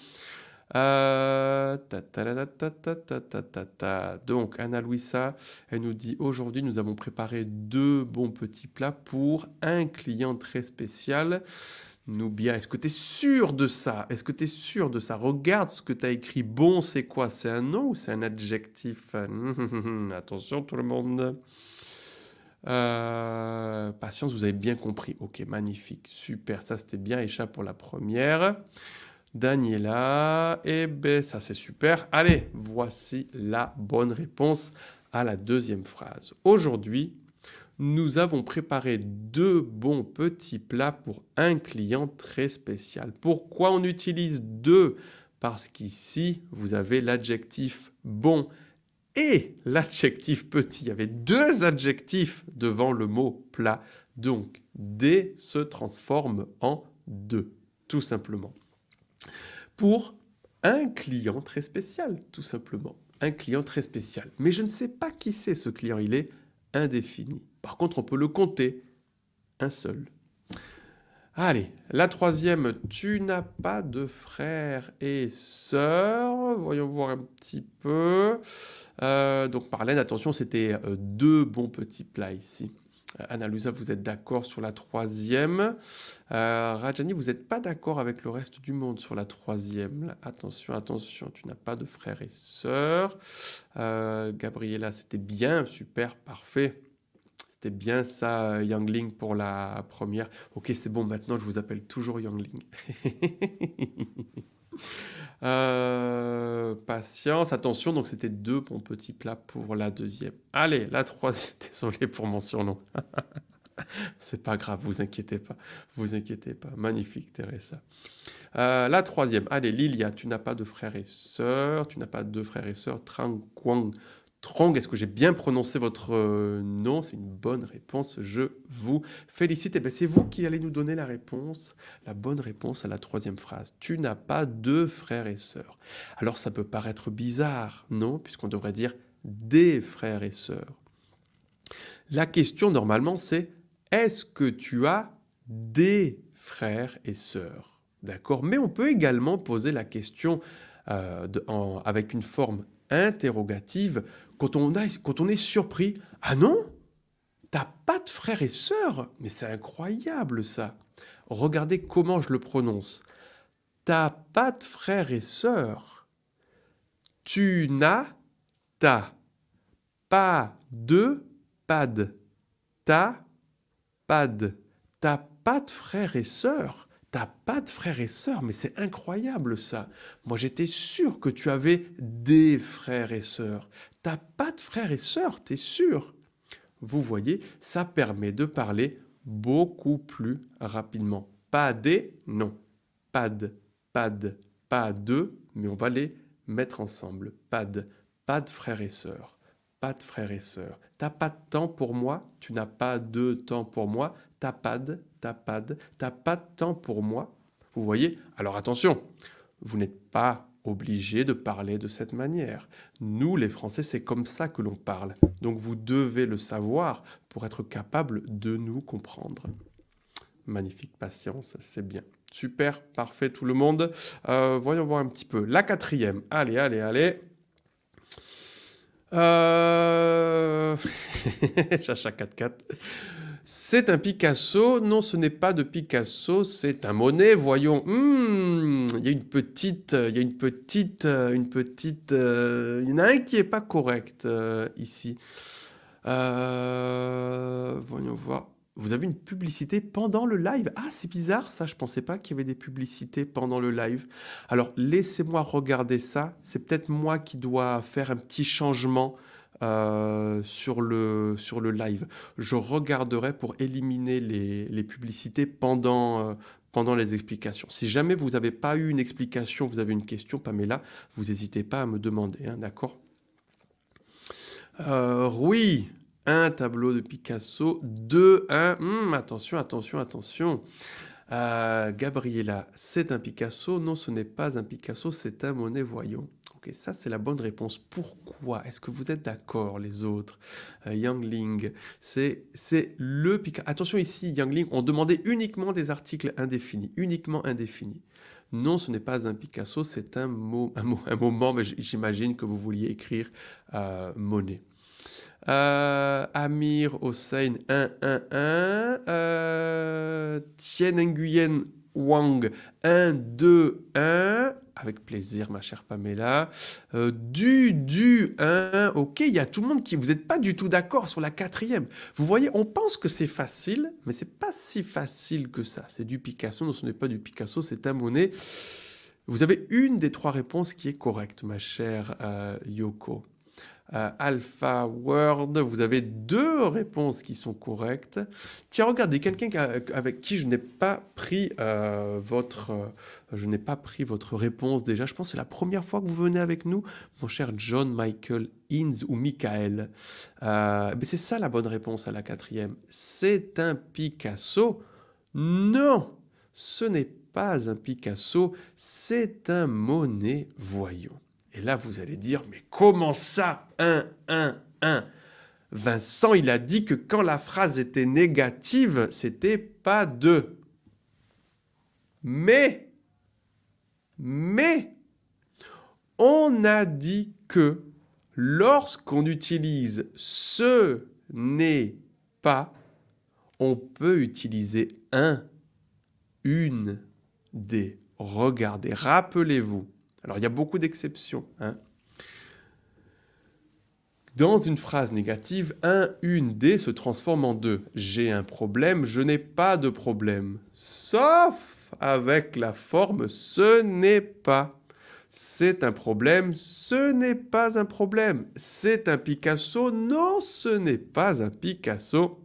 Donc, Anna Luisa, elle nous dit aujourd'hui, nous avons préparé deux bons petits plats pour un client très spécial bien est-ce que tu es sûr de ça Est-ce que tu es sûr de ça Regarde ce que tu as écrit. Bon, c'est quoi C'est un nom ou c'est un adjectif hum, hum, hum. Attention tout le monde. Euh, patience, vous avez bien compris. Ok, magnifique. Super, ça c'était bien. échappé pour la première. Daniela, eh ben ça c'est super. Allez, voici la bonne réponse à la deuxième phrase. Aujourd'hui, nous avons préparé deux bons petits plats pour un client très spécial. Pourquoi on utilise deux Parce qu'ici, vous avez l'adjectif bon et l'adjectif petit. Il y avait deux adjectifs devant le mot plat. Donc, des se transforme en deux, tout simplement. Pour un client très spécial, tout simplement. Un client très spécial. Mais je ne sais pas qui c'est ce client. Il est indéfini. Par contre, on peut le compter, un seul. Allez, la troisième, tu n'as pas de frères et sœurs. Voyons voir un petit peu. Euh, donc Marlène, attention, c'était euh, deux bons petits plats ici. Euh, Annalusa, vous êtes d'accord sur la troisième. Euh, Rajani, vous n'êtes pas d'accord avec le reste du monde sur la troisième. attention, attention, tu n'as pas de frères et sœurs. Euh, Gabriela, c'était bien, super, parfait. C'était bien ça, Youngling, pour la première. Ok, c'est bon, maintenant je vous appelle toujours Youngling. Euh, patience, attention, donc c'était deux bons petits plats pour la deuxième. Allez, la troisième, désolé pour mon surnom. C'est pas grave, vous inquiétez pas, vous inquiétez pas. Magnifique, Teresa. Euh, la troisième, allez, Lilia, tu n'as pas de frères et sœurs, tu n'as pas de frères et sœurs, Trang Trong, est-ce que j'ai bien prononcé votre euh, nom C'est une bonne réponse, je vous félicite. Et eh bien c'est vous qui allez nous donner la réponse, la bonne réponse à la troisième phrase. Tu n'as pas deux frères et sœurs. Alors ça peut paraître bizarre, non Puisqu'on devrait dire des frères et sœurs. La question normalement c'est est-ce que tu as des frères et sœurs D'accord Mais on peut également poser la question euh, avec une forme interrogative quand on, quand on est surpris, ah non, t'as pas de frères et sœurs, mais c'est incroyable ça. Regardez comment je le prononce. T'as pas de frères et sœurs. Tu n'as, t'as pas de, pad. T'as, pad. T'as pas de frères et sœurs. T'as pas de frères et sœurs, mais c'est incroyable ça. Moi j'étais sûr que tu avais des frères et sœurs. T'as pas de frères et sœurs, t'es sûr Vous voyez, ça permet de parler beaucoup plus rapidement. Pas des, non. Pad, pad, pas de, mais on va les mettre ensemble. Pad, pas de frères et sœurs, pas de frères et sœurs. T'as pas de temps pour moi, tu n'as pas de temps pour moi. T'as pas de, t'as pas de, t'as pas de temps pour moi. Vous voyez Alors attention, vous n'êtes pas obligé de parler de cette manière. Nous, les Français, c'est comme ça que l'on parle. Donc vous devez le savoir pour être capable de nous comprendre. Magnifique patience, c'est bien. Super, parfait tout le monde. Euh, voyons voir un petit peu. La quatrième. Allez, allez, allez. Euh, Chacha 4-4 c'est un Picasso. Non, ce n'est pas de Picasso, c'est un Monet. Voyons, hmm, il y a une petite, euh, il y a une petite, euh, une petite, euh, il y en a un qui est pas correct ici. voyons voir. Vous avez une publicité pendant le live. Ah, c'est bizarre ça, je ne pensais pas qu'il y avait des publicités pendant le live. Alors, laissez-moi regarder ça. C'est peut-être moi qui dois faire un petit changement euh, sur, le, sur le live. Je regarderai pour éliminer les, les publicités pendant, euh, pendant les explications. Si jamais vous n'avez pas eu une explication, vous avez une question, Pamela, vous n'hésitez pas à me demander, hein, d'accord Oui, euh, un tableau de Picasso, 2, 1, hmm, attention, attention, attention. Gabriela, c'est un Picasso, non ce n'est pas un Picasso, c'est un Monet, voyons ça c'est la bonne réponse. Pourquoi Est-ce que vous êtes d'accord les autres euh, Yangling, c'est le pic. Attention ici, Yangling, on demandait uniquement des articles indéfinis, uniquement indéfinis. Non, ce n'est pas un Picasso, c'est un mot, un, un moment, mais j'imagine que vous vouliez écrire euh, Monet. Euh, Amir Hossein 1. Euh, Tien Nguyen Wang. 1, 2, 1. Avec plaisir, ma chère Pamela. Euh, du, du, 1. Ok, il y a tout le monde qui. Vous n'êtes pas du tout d'accord sur la quatrième. Vous voyez, on pense que c'est facile, mais c'est pas si facile que ça. C'est du Picasso. Non, ce n'est pas du Picasso, c'est un Monet. Vous avez une des trois réponses qui est correcte, ma chère euh, Yoko. Euh, Alpha World, Vous avez deux réponses qui sont correctes. Tiens, regardez, quelqu'un avec qui je n'ai pas pris euh, votre, euh, je n'ai pas pris votre réponse déjà. Je pense c'est la première fois que vous venez avec nous, mon cher John Michael Inns ou Michael. c'est ça la bonne réponse à la quatrième. C'est un Picasso. Non, ce n'est pas un Picasso, c'est un Monet Voyons. Et là, vous allez dire, mais comment ça 1, 1, 1 Vincent, il a dit que quand la phrase était négative, c'était pas deux. Mais, mais, on a dit que lorsqu'on utilise ce n'est pas, on peut utiliser un, une, des. Regardez, rappelez-vous, alors il y a beaucoup d'exceptions. Hein. Dans une phrase négative, un, une, des se transforme en deux. J'ai un problème, je n'ai pas de problème. Sauf avec la forme ce n'est pas. C'est un problème, ce n'est pas un problème. C'est un Picasso, non, ce n'est pas un Picasso.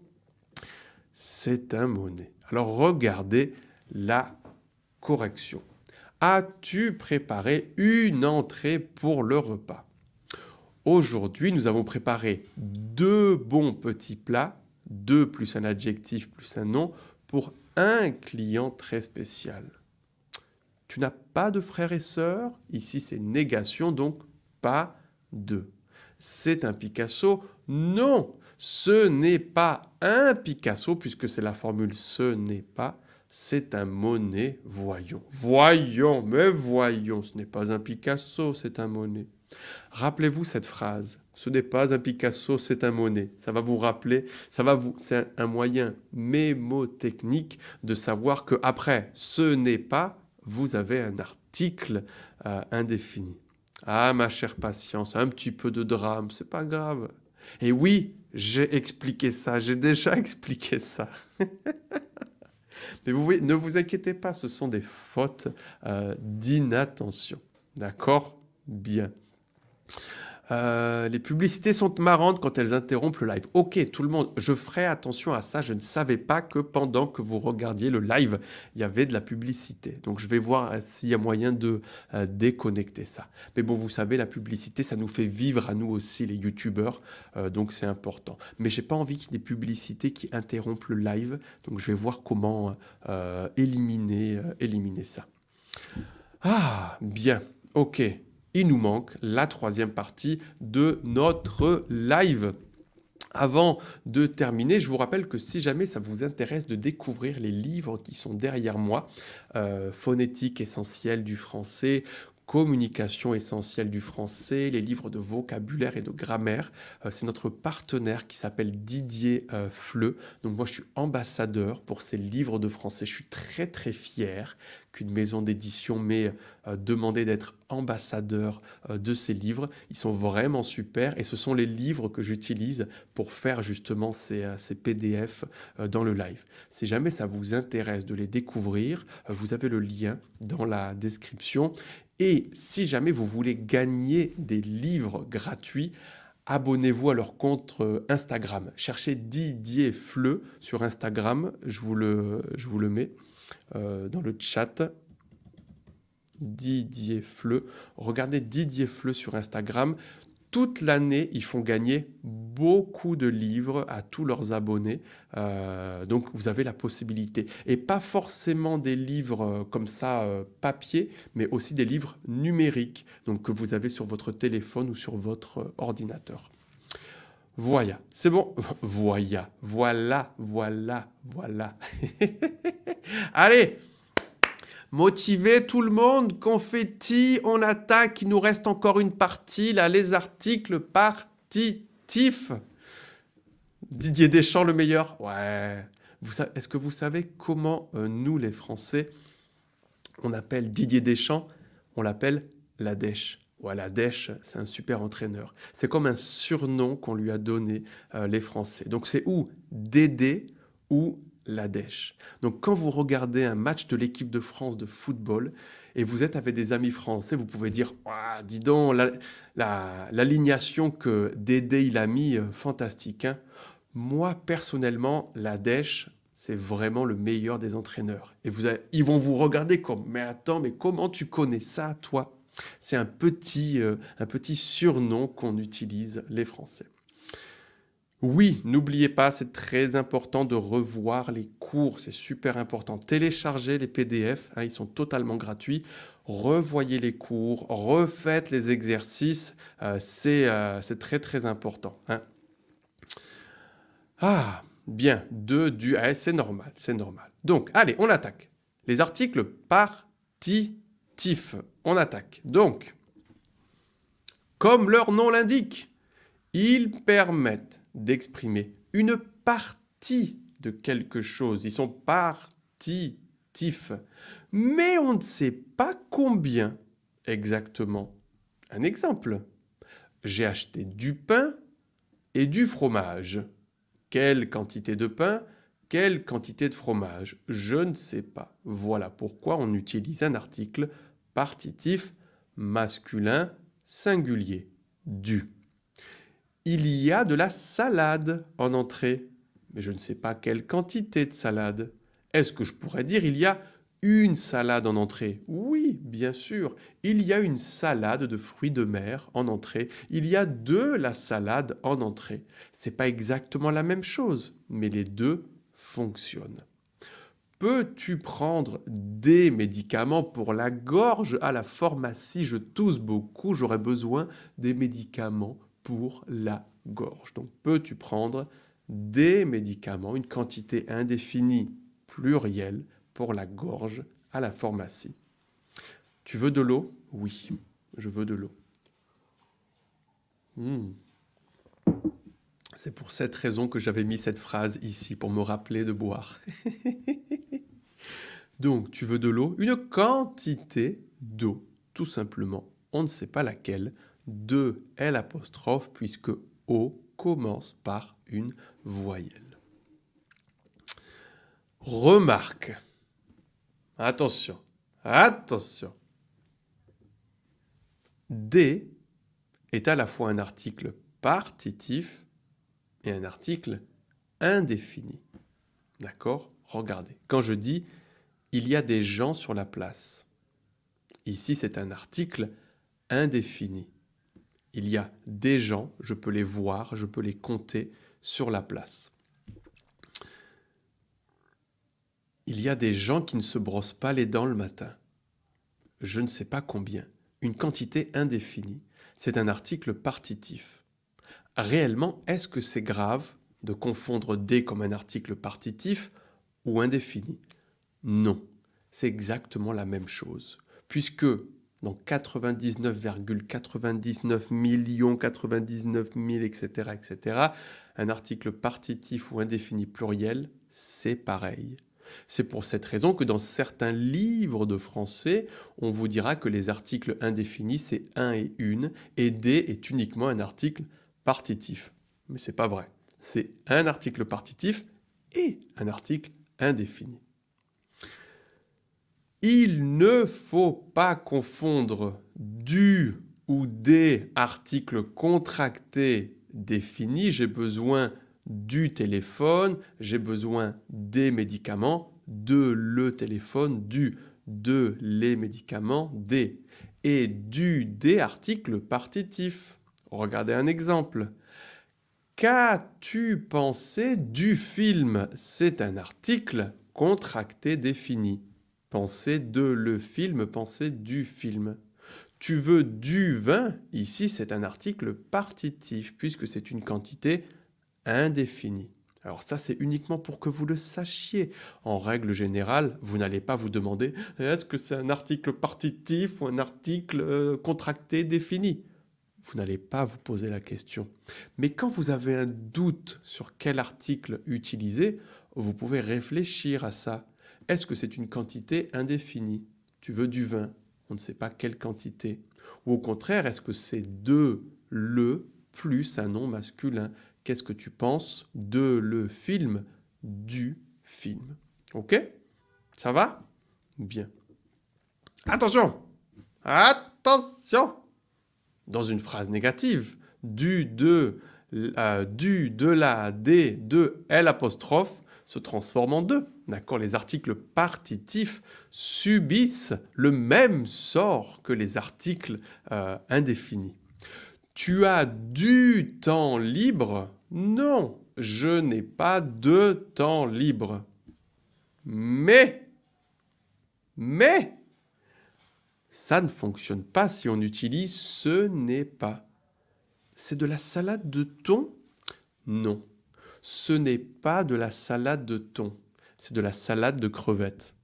C'est un Monet. Alors regardez la correction. As-tu préparé une entrée pour le repas Aujourd'hui, nous avons préparé deux bons petits plats, deux plus un adjectif plus un nom, pour un client très spécial. Tu n'as pas de frères et sœurs, ici c'est négation, donc pas de. C'est un Picasso Non, ce n'est pas un Picasso, puisque c'est la formule ce n'est pas, c'est un monnaie, voyons. Voyons, mais voyons, ce n'est pas un Picasso, c'est un monnaie. Rappelez-vous cette phrase, ce n'est pas un Picasso, c'est un monnaie. Ça va vous rappeler, ça va vous c'est un moyen mémotechnique de savoir que après ce n'est pas, vous avez un article euh, indéfini. Ah ma chère patience, un petit peu de drame, c'est pas grave. Et oui, j'ai expliqué ça, j'ai déjà expliqué ça. Mais vous ne vous inquiétez pas, ce sont des fautes euh, d'inattention. D'accord Bien. Euh, les publicités sont marrantes quand elles interrompent le live. Ok, tout le monde, je ferai attention à ça. Je ne savais pas que pendant que vous regardiez le live, il y avait de la publicité. Donc je vais voir euh, s'il y a moyen de euh, déconnecter ça. Mais bon, vous savez, la publicité, ça nous fait vivre à nous aussi, les youtubeurs. donc c'est important. Mais j'ai pas envie qu'il y ait des publicités qui interrompent le live. Donc je vais voir comment éliminer, éliminer ça. Ah, bien. Ok il nous manque la troisième partie de notre live. Avant de terminer, je vous rappelle que si jamais ça vous intéresse de découvrir les livres qui sont derrière moi, euh, phonétique essentielle du français, communication essentielle du français, les livres de vocabulaire et de grammaire. Euh, c'est notre partenaire qui s'appelle Didier euh, Fleu. Donc moi, je suis ambassadeur pour ces livres de français. Je suis très très fier qu'une maison d'édition m'ait euh, demandé d'être ambassadeur de ces livres. Ils sont vraiment super et ce sont les livres que j'utilise pour faire justement ces, ces, PDF dans le live. Si jamais ça vous intéresse de les découvrir, vous avez le lien dans la description et si jamais vous voulez gagner des livres gratuits, abonnez-vous à leur compte euh, Instagram. Cherchez Didier Fleu sur Instagram, je vous le, je vous le mets euh, dans le chat. Didier Fleu. Regardez Didier Fleu sur Instagram toute l'année, ils font gagner beaucoup de livres à tous leurs abonnés. Euh, donc vous avez la possibilité. Et pas forcément des livres euh, comme ça euh, papier, mais aussi des livres numériques, donc que vous avez sur votre téléphone ou sur votre ordinateur. voya c'est bon. voya voilà, voilà, voilà. Allez, motiver tout le monde, confetti, on attaque, il nous reste encore une partie, là, les articles partitifs. Didier Deschamps, le meilleur Ouais. Est-ce que vous savez comment euh, nous, les Français, on appelle Didier Deschamps On l'appelle la dèche. Ouais, la dèche, c'est un super entraîneur. C'est comme un surnom qu'on lui a donné euh, les Français. Donc c'est ou Dédé ou la dèche. Donc quand vous regardez un match de l'équipe de France de football et vous êtes avec des amis français, vous pouvez dire ah, dis donc, l'alignation que Dédé il a mis, euh, fantastique. Hein. Moi, personnellement, la dèche, c'est vraiment le meilleur des entraîneurs. Et vous ils vont vous regarder comme mais attends, mais comment tu connais ça, toi C'est un, euh, un petit surnom qu'on utilise les Français. Oui, n'oubliez pas, c'est très important de revoir les cours, c'est super important. Téléchargez les PDF, hein, ils sont totalement gratuits. Revoyez les cours, refaites les exercices, euh, euh, c'est très très important. Hein. Ah, bien, deux du... Ah, eh, c'est normal, c'est normal. Donc, allez, on attaque. Les articles partitifs, on attaque. Donc, comme leur nom l'indique, ils permettent d'exprimer une partie de quelque chose. Ils sont partitifs. Mais on ne sait pas combien exactement. Un exemple. J'ai acheté du pain et du fromage. Quelle quantité de pain Quelle quantité de fromage Je ne sais pas. Voilà pourquoi on utilise un article partitif masculin singulier. Du. Il y a de la salade en entrée, mais je ne sais pas quelle quantité de salade. Est-ce que je pourrais dire il y a une salade en entrée Oui, bien sûr. Il y a une salade de fruits de mer en entrée. Il y a de la salade en entrée. C'est pas exactement la même chose, mais les deux fonctionnent. Peux-tu prendre des médicaments pour la gorge à la pharmacie Je tousse beaucoup, j'aurais besoin des médicaments pour la gorge. Donc peux-tu prendre des médicaments, une quantité indéfinie, plurielle, pour la gorge à la pharmacie Tu veux de l'eau Oui, je veux de l'eau. Hmm. C'est pour cette raison que j'avais mis cette phrase ici, pour me rappeler de boire. Donc, tu veux de l'eau Une quantité d'eau, tout simplement. On ne sait pas laquelle de L' puisque O commence par une voyelle. Remarque. Attention. Attention. D est à la fois un article partitif et un article indéfini. D'accord Regardez. Quand je dis il y a des gens sur la place, ici c'est un article indéfini. Il y a des gens, je peux les voir, je peux les compter sur la place. Il y a des gens qui ne se brossent pas les dents le matin. Je ne sais pas combien. Une quantité indéfinie. C'est un article partitif. Réellement, est-ce que c'est grave de confondre des comme un article partitif ou indéfini Non, c'est exactement la même chose, puisque donc 99,99 millions, 99 000, etc., etc. Un article partitif ou indéfini pluriel, c'est pareil. C'est pour cette raison que dans certains livres de français, on vous dira que les articles indéfinis, c'est un et une, et D est uniquement un article partitif. Mais c'est pas vrai. C'est un article partitif et un article indéfini. Il ne faut pas confondre du ou des articles contractés définis. J'ai besoin du téléphone, j'ai besoin des médicaments, de le téléphone, du, de les médicaments, des, et du des articles partitifs. Regardez un exemple. Qu'as-tu pensé du film C'est un article contracté défini. Pensez de le film, penser du film. Tu veux du vin, ici c'est un article partitif puisque c'est une quantité indéfinie. Alors ça c'est uniquement pour que vous le sachiez. En règle générale, vous n'allez pas vous demander est-ce que c'est un article partitif ou un article euh, contracté défini vous n'allez pas vous poser la question. Mais quand vous avez un doute sur quel article utiliser, vous pouvez réfléchir à ça. Est-ce que c'est une quantité indéfinie Tu veux du vin, on ne sait pas quelle quantité. Ou au contraire, est-ce que c'est de le plus un nom masculin Qu'est-ce que tu penses de le film du film Ok Ça va Bien. Attention Attention Dans une phrase négative, du, de, euh, du, de la, des, de, apostrophe, se en deux. D'accord Les articles partitifs subissent le même sort que les articles euh, indéfinis. Tu as du temps libre Non, je n'ai pas de temps libre. Mais, mais, ça ne fonctionne pas si on utilise ce n'est pas. C'est de la salade de thon Non ce n'est pas de la salade de thon, c'est de la salade de crevettes.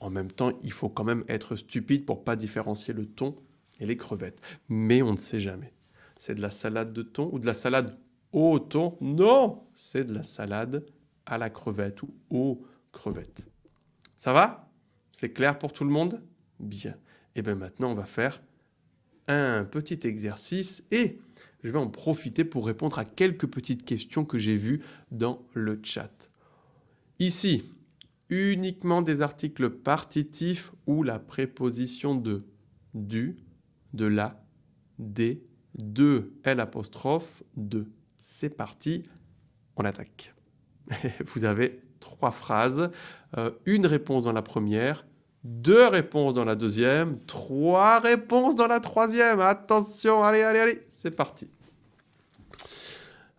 En même temps, il faut quand même être stupide pour pas différencier le thon et les crevettes. Mais on ne sait jamais. C'est de la salade de thon ou de la salade au thon Non, c'est de la salade à la crevette ou aux crevettes. Ça va C'est clair pour tout le monde Bien. Et eh bien maintenant, on va faire un petit exercice et je vais en profiter pour répondre à quelques petites questions que j'ai vues dans le chat. Ici, uniquement des articles partitifs ou la préposition de, du, de la, des, de, L apostrophe, de. C'est parti, on attaque. Vous avez trois phrases, euh, une réponse dans la première, deux réponses dans la deuxième, trois réponses dans la troisième. Attention, allez, allez, allez, c'est parti.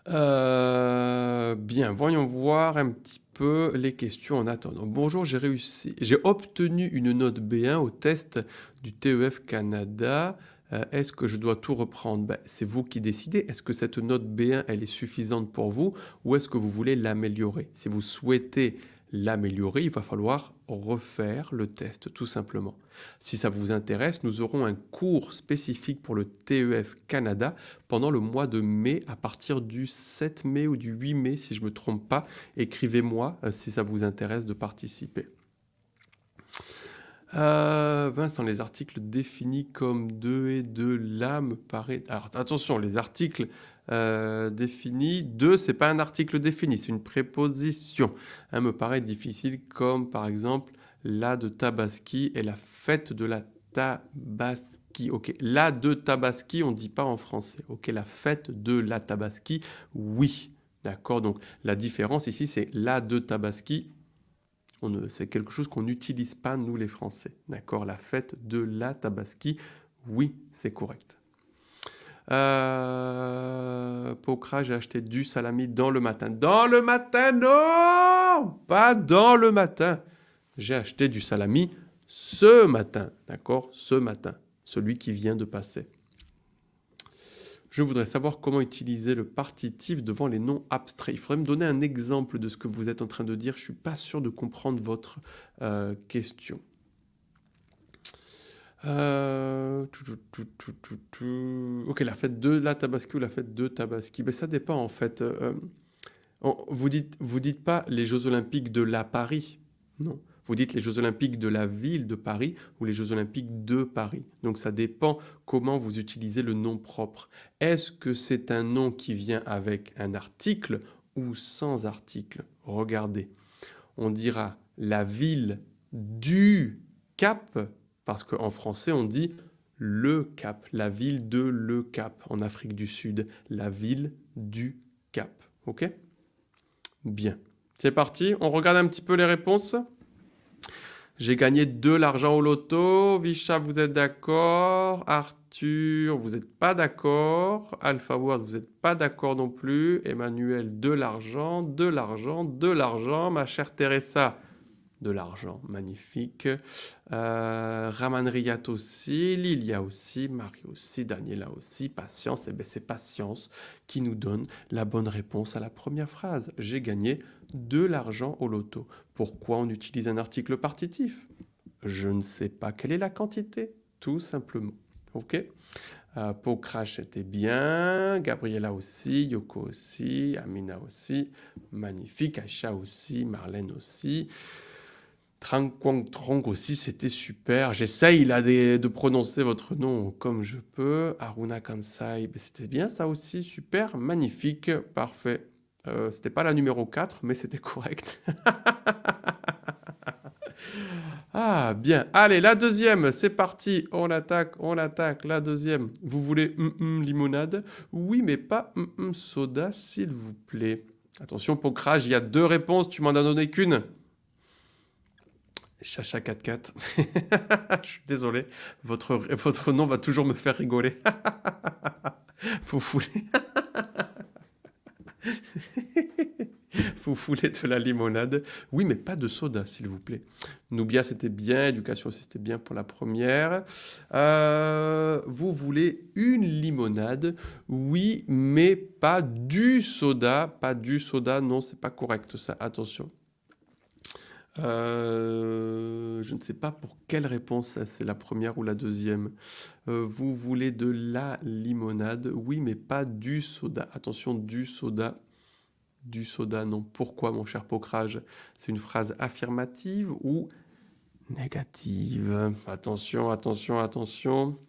Euh, bien, voyons voir un petit peu les questions en attendant. Bonjour, j'ai réussi, j'ai obtenu une note B1 au test du TEF Canada. Euh, est-ce que je dois tout reprendre ben, C'est vous qui décidez. Est-ce que cette note B1, elle est suffisante pour vous ou est-ce que vous voulez l'améliorer Si vous souhaitez l'améliorer, il va falloir refaire le test tout simplement. Si ça vous intéresse, nous aurons un cours spécifique pour le TEF Canada pendant le mois de mai à partir du 7 mai ou du 8 mai si je ne me trompe pas. Écrivez-moi euh, si ça vous intéresse de participer. Euh, Vincent, les articles définis comme 2 et 2 là me paraît... Alors attention, les articles Définie euh, défini. Deux, c'est pas un article défini, c'est une préposition. Elle hein, me paraît difficile, comme par exemple la de Tabaski et la fête de la Tabaski. Ok, la de Tabaski, on ne dit pas en français. Ok, la fête de la Tabaski, oui. D'accord, donc la différence ici, c'est la de Tabaski. C'est quelque chose qu'on n'utilise pas, nous les Français. D'accord, la fête de la Tabaski, oui, c'est correct. Euh, j'ai acheté du salami dans le matin. Dans le matin, non Pas dans le matin. J'ai acheté du salami ce matin. D'accord Ce matin. Celui qui vient de passer. Je voudrais savoir comment utiliser le partitif devant les noms abstraits. Il faudrait me donner un exemple de ce que vous êtes en train de dire. Je ne suis pas sûr de comprendre votre euh, question. Euh, ok, la fête de la Tabaski ou la fête de Tabaski mais Ça dépend en fait. Euh, vous dites, vous dites pas les Jeux Olympiques de la Paris, non. Vous dites les Jeux Olympiques de la ville de Paris ou les Jeux Olympiques de Paris. Donc ça dépend comment vous utilisez le nom propre. Est-ce que c'est un nom qui vient avec un article ou sans article Regardez. On dira la ville du Cap parce qu'en français, on dit le Cap, la ville de le Cap en Afrique du Sud, la ville du Cap. Ok Bien. C'est parti, on regarde un petit peu les réponses. J'ai gagné de l'argent au loto. Vicha, vous êtes d'accord. Arthur, vous n'êtes pas d'accord. Alpha Word, vous n'êtes pas d'accord non plus. Emmanuel, de l'argent, de l'argent, de l'argent. Ma chère Teresa, de l'argent. Magnifique. Euh, Raman Riyat aussi, Lilia aussi, Mario aussi, Daniela aussi, patience. Et eh ben, c'est patience qui nous donne la bonne réponse à la première phrase. J'ai gagné de l'argent au loto. Pourquoi on utilise un article partitif Je ne sais pas quelle est la quantité, tout simplement. OK euh, était bien, Gabriela aussi, Yoko aussi, Amina aussi, magnifique, Acha aussi, Marlène aussi. Trang Quang Trong aussi, c'était super. J'essaye de, de, prononcer votre nom comme je peux. Aruna Kansai, ben, c'était bien ça aussi, super, magnifique, parfait. Euh, c'était pas la numéro 4, mais c'était correct. ah, bien. Allez, la deuxième, c'est parti. On attaque, on attaque. La deuxième. Vous voulez mm, mm, limonade Oui, mais pas mm, soda, s'il vous plaît. Attention, Pokrage, il y a deux réponses, tu m'en as donné qu'une. Chacha 44. je suis désolé. Votre, votre nom va toujours me faire rigoler. Vous fouler. fouler de la limonade. Oui, mais pas de soda, s'il vous plaît. Nubia, c'était bien. Éducation, c'était bien pour la première. Euh, vous voulez une limonade Oui, mais pas du soda. Pas du soda. Non, c'est pas correct, ça. Attention. Euh, je ne sais pas pour quelle réponse c'est la première ou la deuxième. Euh, vous voulez de la limonade Oui, mais pas du soda. Attention, du soda. Du soda, non. Pourquoi, mon cher Pocrage C'est une phrase affirmative ou négative Attention, attention, attention.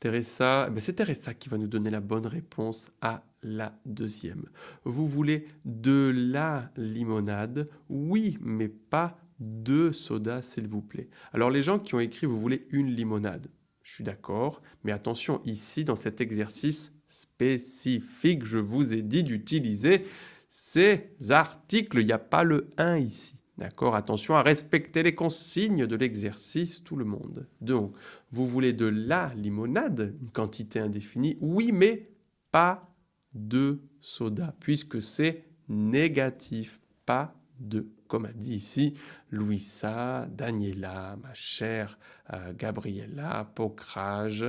Teresa, eh ben, c'est Teresa qui va nous donner la bonne réponse à la deuxième. Vous voulez de la limonade Oui, mais pas deux sodas, s'il vous plaît. Alors les gens qui ont écrit, vous voulez une limonade. Je suis d'accord, mais attention, ici, dans cet exercice spécifique, je vous ai dit d'utiliser ces articles. Il n'y a pas le 1 ici. D'accord Attention à respecter les consignes de l'exercice, tout le monde. Donc, vous voulez de la limonade, une quantité indéfinie Oui, mais pas de soda, puisque c'est négatif, pas de comme a dit ici Louisa, Daniela, ma chère euh, Gabriella, Pocrage,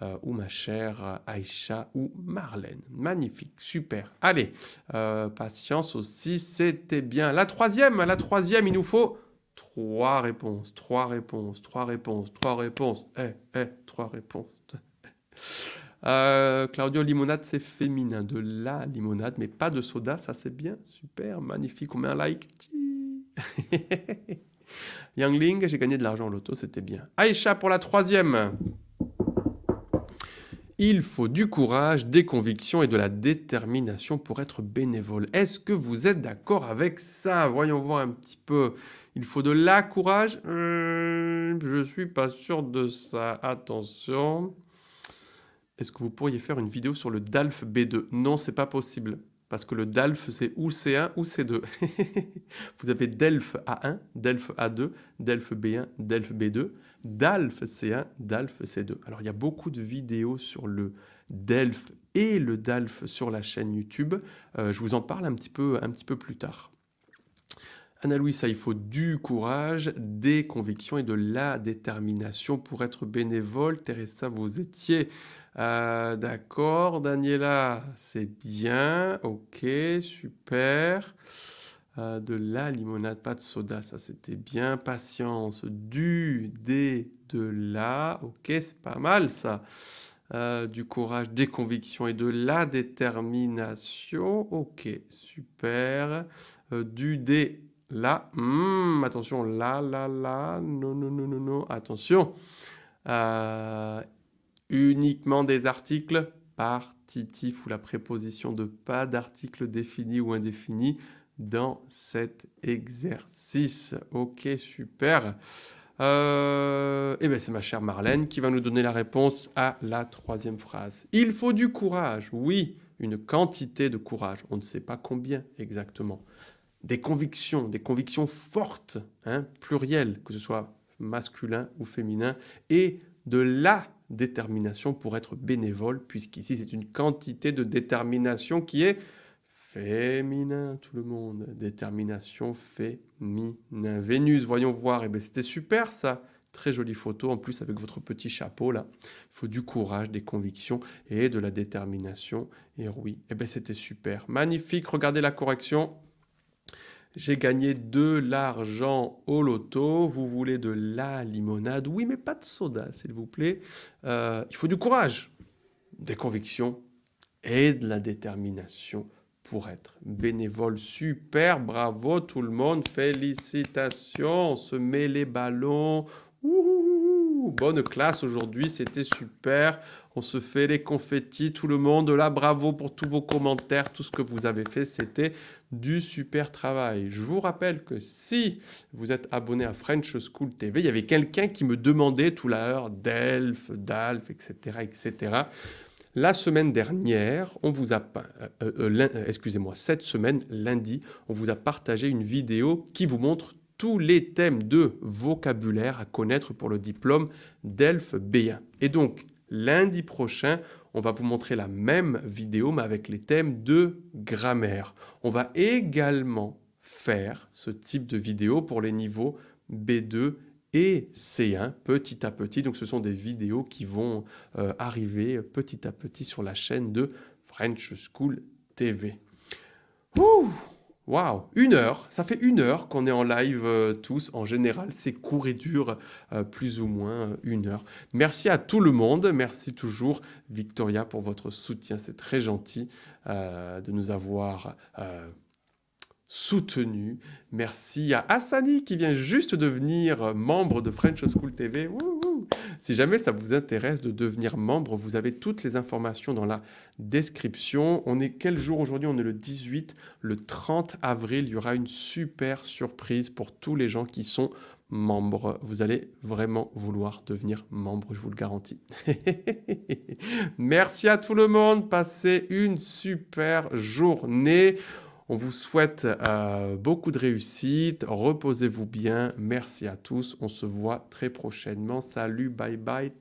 euh, ou ma chère euh, Aïcha ou Marlène. Magnifique, super. Allez, patience aussi, c'était bien. La troisième, la troisième, il nous faut trois réponses, trois réponses, trois réponses, trois réponses. Eh, eh, trois réponses. Claudio, limonade, c'est féminin. De la limonade, mais pas de soda, ça c'est bien. Super, magnifique. On met un like. Yangling, j'ai gagné de l'argent au loto, c'était bien. Aïcha pour la troisième. Il faut du courage, des convictions et de la détermination pour être bénévole. Est-ce que vous êtes d'accord avec ça Voyons voir un petit peu. Il faut de la courage je hmm, Je suis pas sûr de ça. Attention. Est-ce que vous pourriez faire une vidéo sur le DALF B2 Non, c'est pas possible. Parce que le DALF, c'est ou c'est 1 ou C2. vous avez DELF A1, DELF A2, DELF B1, DELF B2, DALF C1, DALF C2. Alors, il y a beaucoup de vidéos sur le DELF et le DALF sur la chaîne YouTube. Euh, je vous en parle un petit peu, un petit peu plus tard. Anna Louisa, il faut du courage, des convictions et de la détermination pour être bénévole. Teresa, vous étiez euh, d'accord. Daniela, c'est bien. Ok, super. Euh, de la limonade, pas de soda, ça c'était bien. Patience, du, des, de la. Ok, c'est pas mal ça. Euh, du courage, des convictions et de la détermination. Ok, super. du, des, Là, hmm, attention, là, là, là, non, non, non, non, attention. Euh, uniquement des articles partitifs ou la préposition de pas d'article défini ou indéfini dans cet exercice. Ok, super. Euh, eh bien c'est ma chère Marlène qui va nous donner la réponse à la troisième phrase. Il faut du courage, oui, une quantité de courage. On ne sait pas combien exactement des convictions, des convictions fortes, hein, plurielles, que ce soit masculin ou féminin, et de la détermination pour être bénévole, puisqu'ici c'est une quantité de détermination qui est féminin, tout le monde. Détermination féminin. Vénus, voyons voir. Et eh bien c'était super ça. Très jolie photo, en plus avec votre petit chapeau là. Il faut du courage, des convictions et de la détermination. Et oui, et eh bien c'était super. Magnifique, regardez la correction. J'ai gagné de l'argent au loto. Vous voulez de la limonade Oui, mais pas de soda, s'il vous plaît. Euh, il faut du courage, des convictions et de la détermination pour être bénévole. Super, bravo tout le monde. Félicitations. On se met les ballons, bonne classe aujourd'hui, c'était super. On se fait les confettis, tout le monde là, bravo pour tous vos commentaires, tout ce que vous avez fait, c'était du super travail. Je vous rappelle que si vous êtes abonné à French School TV, il y avait quelqu'un qui me demandait tout à l'heure d'Elf, d'Alf, etc., etc. La semaine dernière, on vous a, euh, euh, euh, excusez-moi, cette semaine, lundi, on vous a partagé une vidéo qui vous montre tous les thèmes de vocabulaire à connaître pour le diplôme DELF B1. Et donc, lundi prochain, on va vous montrer la même vidéo, mais avec les thèmes de grammaire. On va également faire ce type de vidéo pour les niveaux B2 et C1 petit à petit. Donc ce sont des vidéos qui vont euh, arriver petit à petit sur la chaîne de French School TV. Ouh Waouh, une heure, ça fait une heure qu'on est en live euh, tous. En général, c'est court et dur, euh, plus ou moins euh, une heure. Merci à tout le monde, merci toujours Victoria pour votre soutien, c'est très gentil de nous avoir soutenu. Merci à Hassani qui vient juste de devenir membre de French School TV si jamais ça vous intéresse de devenir membre, vous avez toutes les informations dans la description. On est quel jour aujourd'hui On est le 18, le 30 avril. Il y aura une super surprise pour tous les gens qui sont membres. Vous allez vraiment vouloir devenir membre, je vous le garantis. Merci à tout le monde. Passez une super journée. On vous souhaite euh, beaucoup de réussite. Reposez-vous bien. Merci à tous. On se voit très prochainement. Salut, bye bye.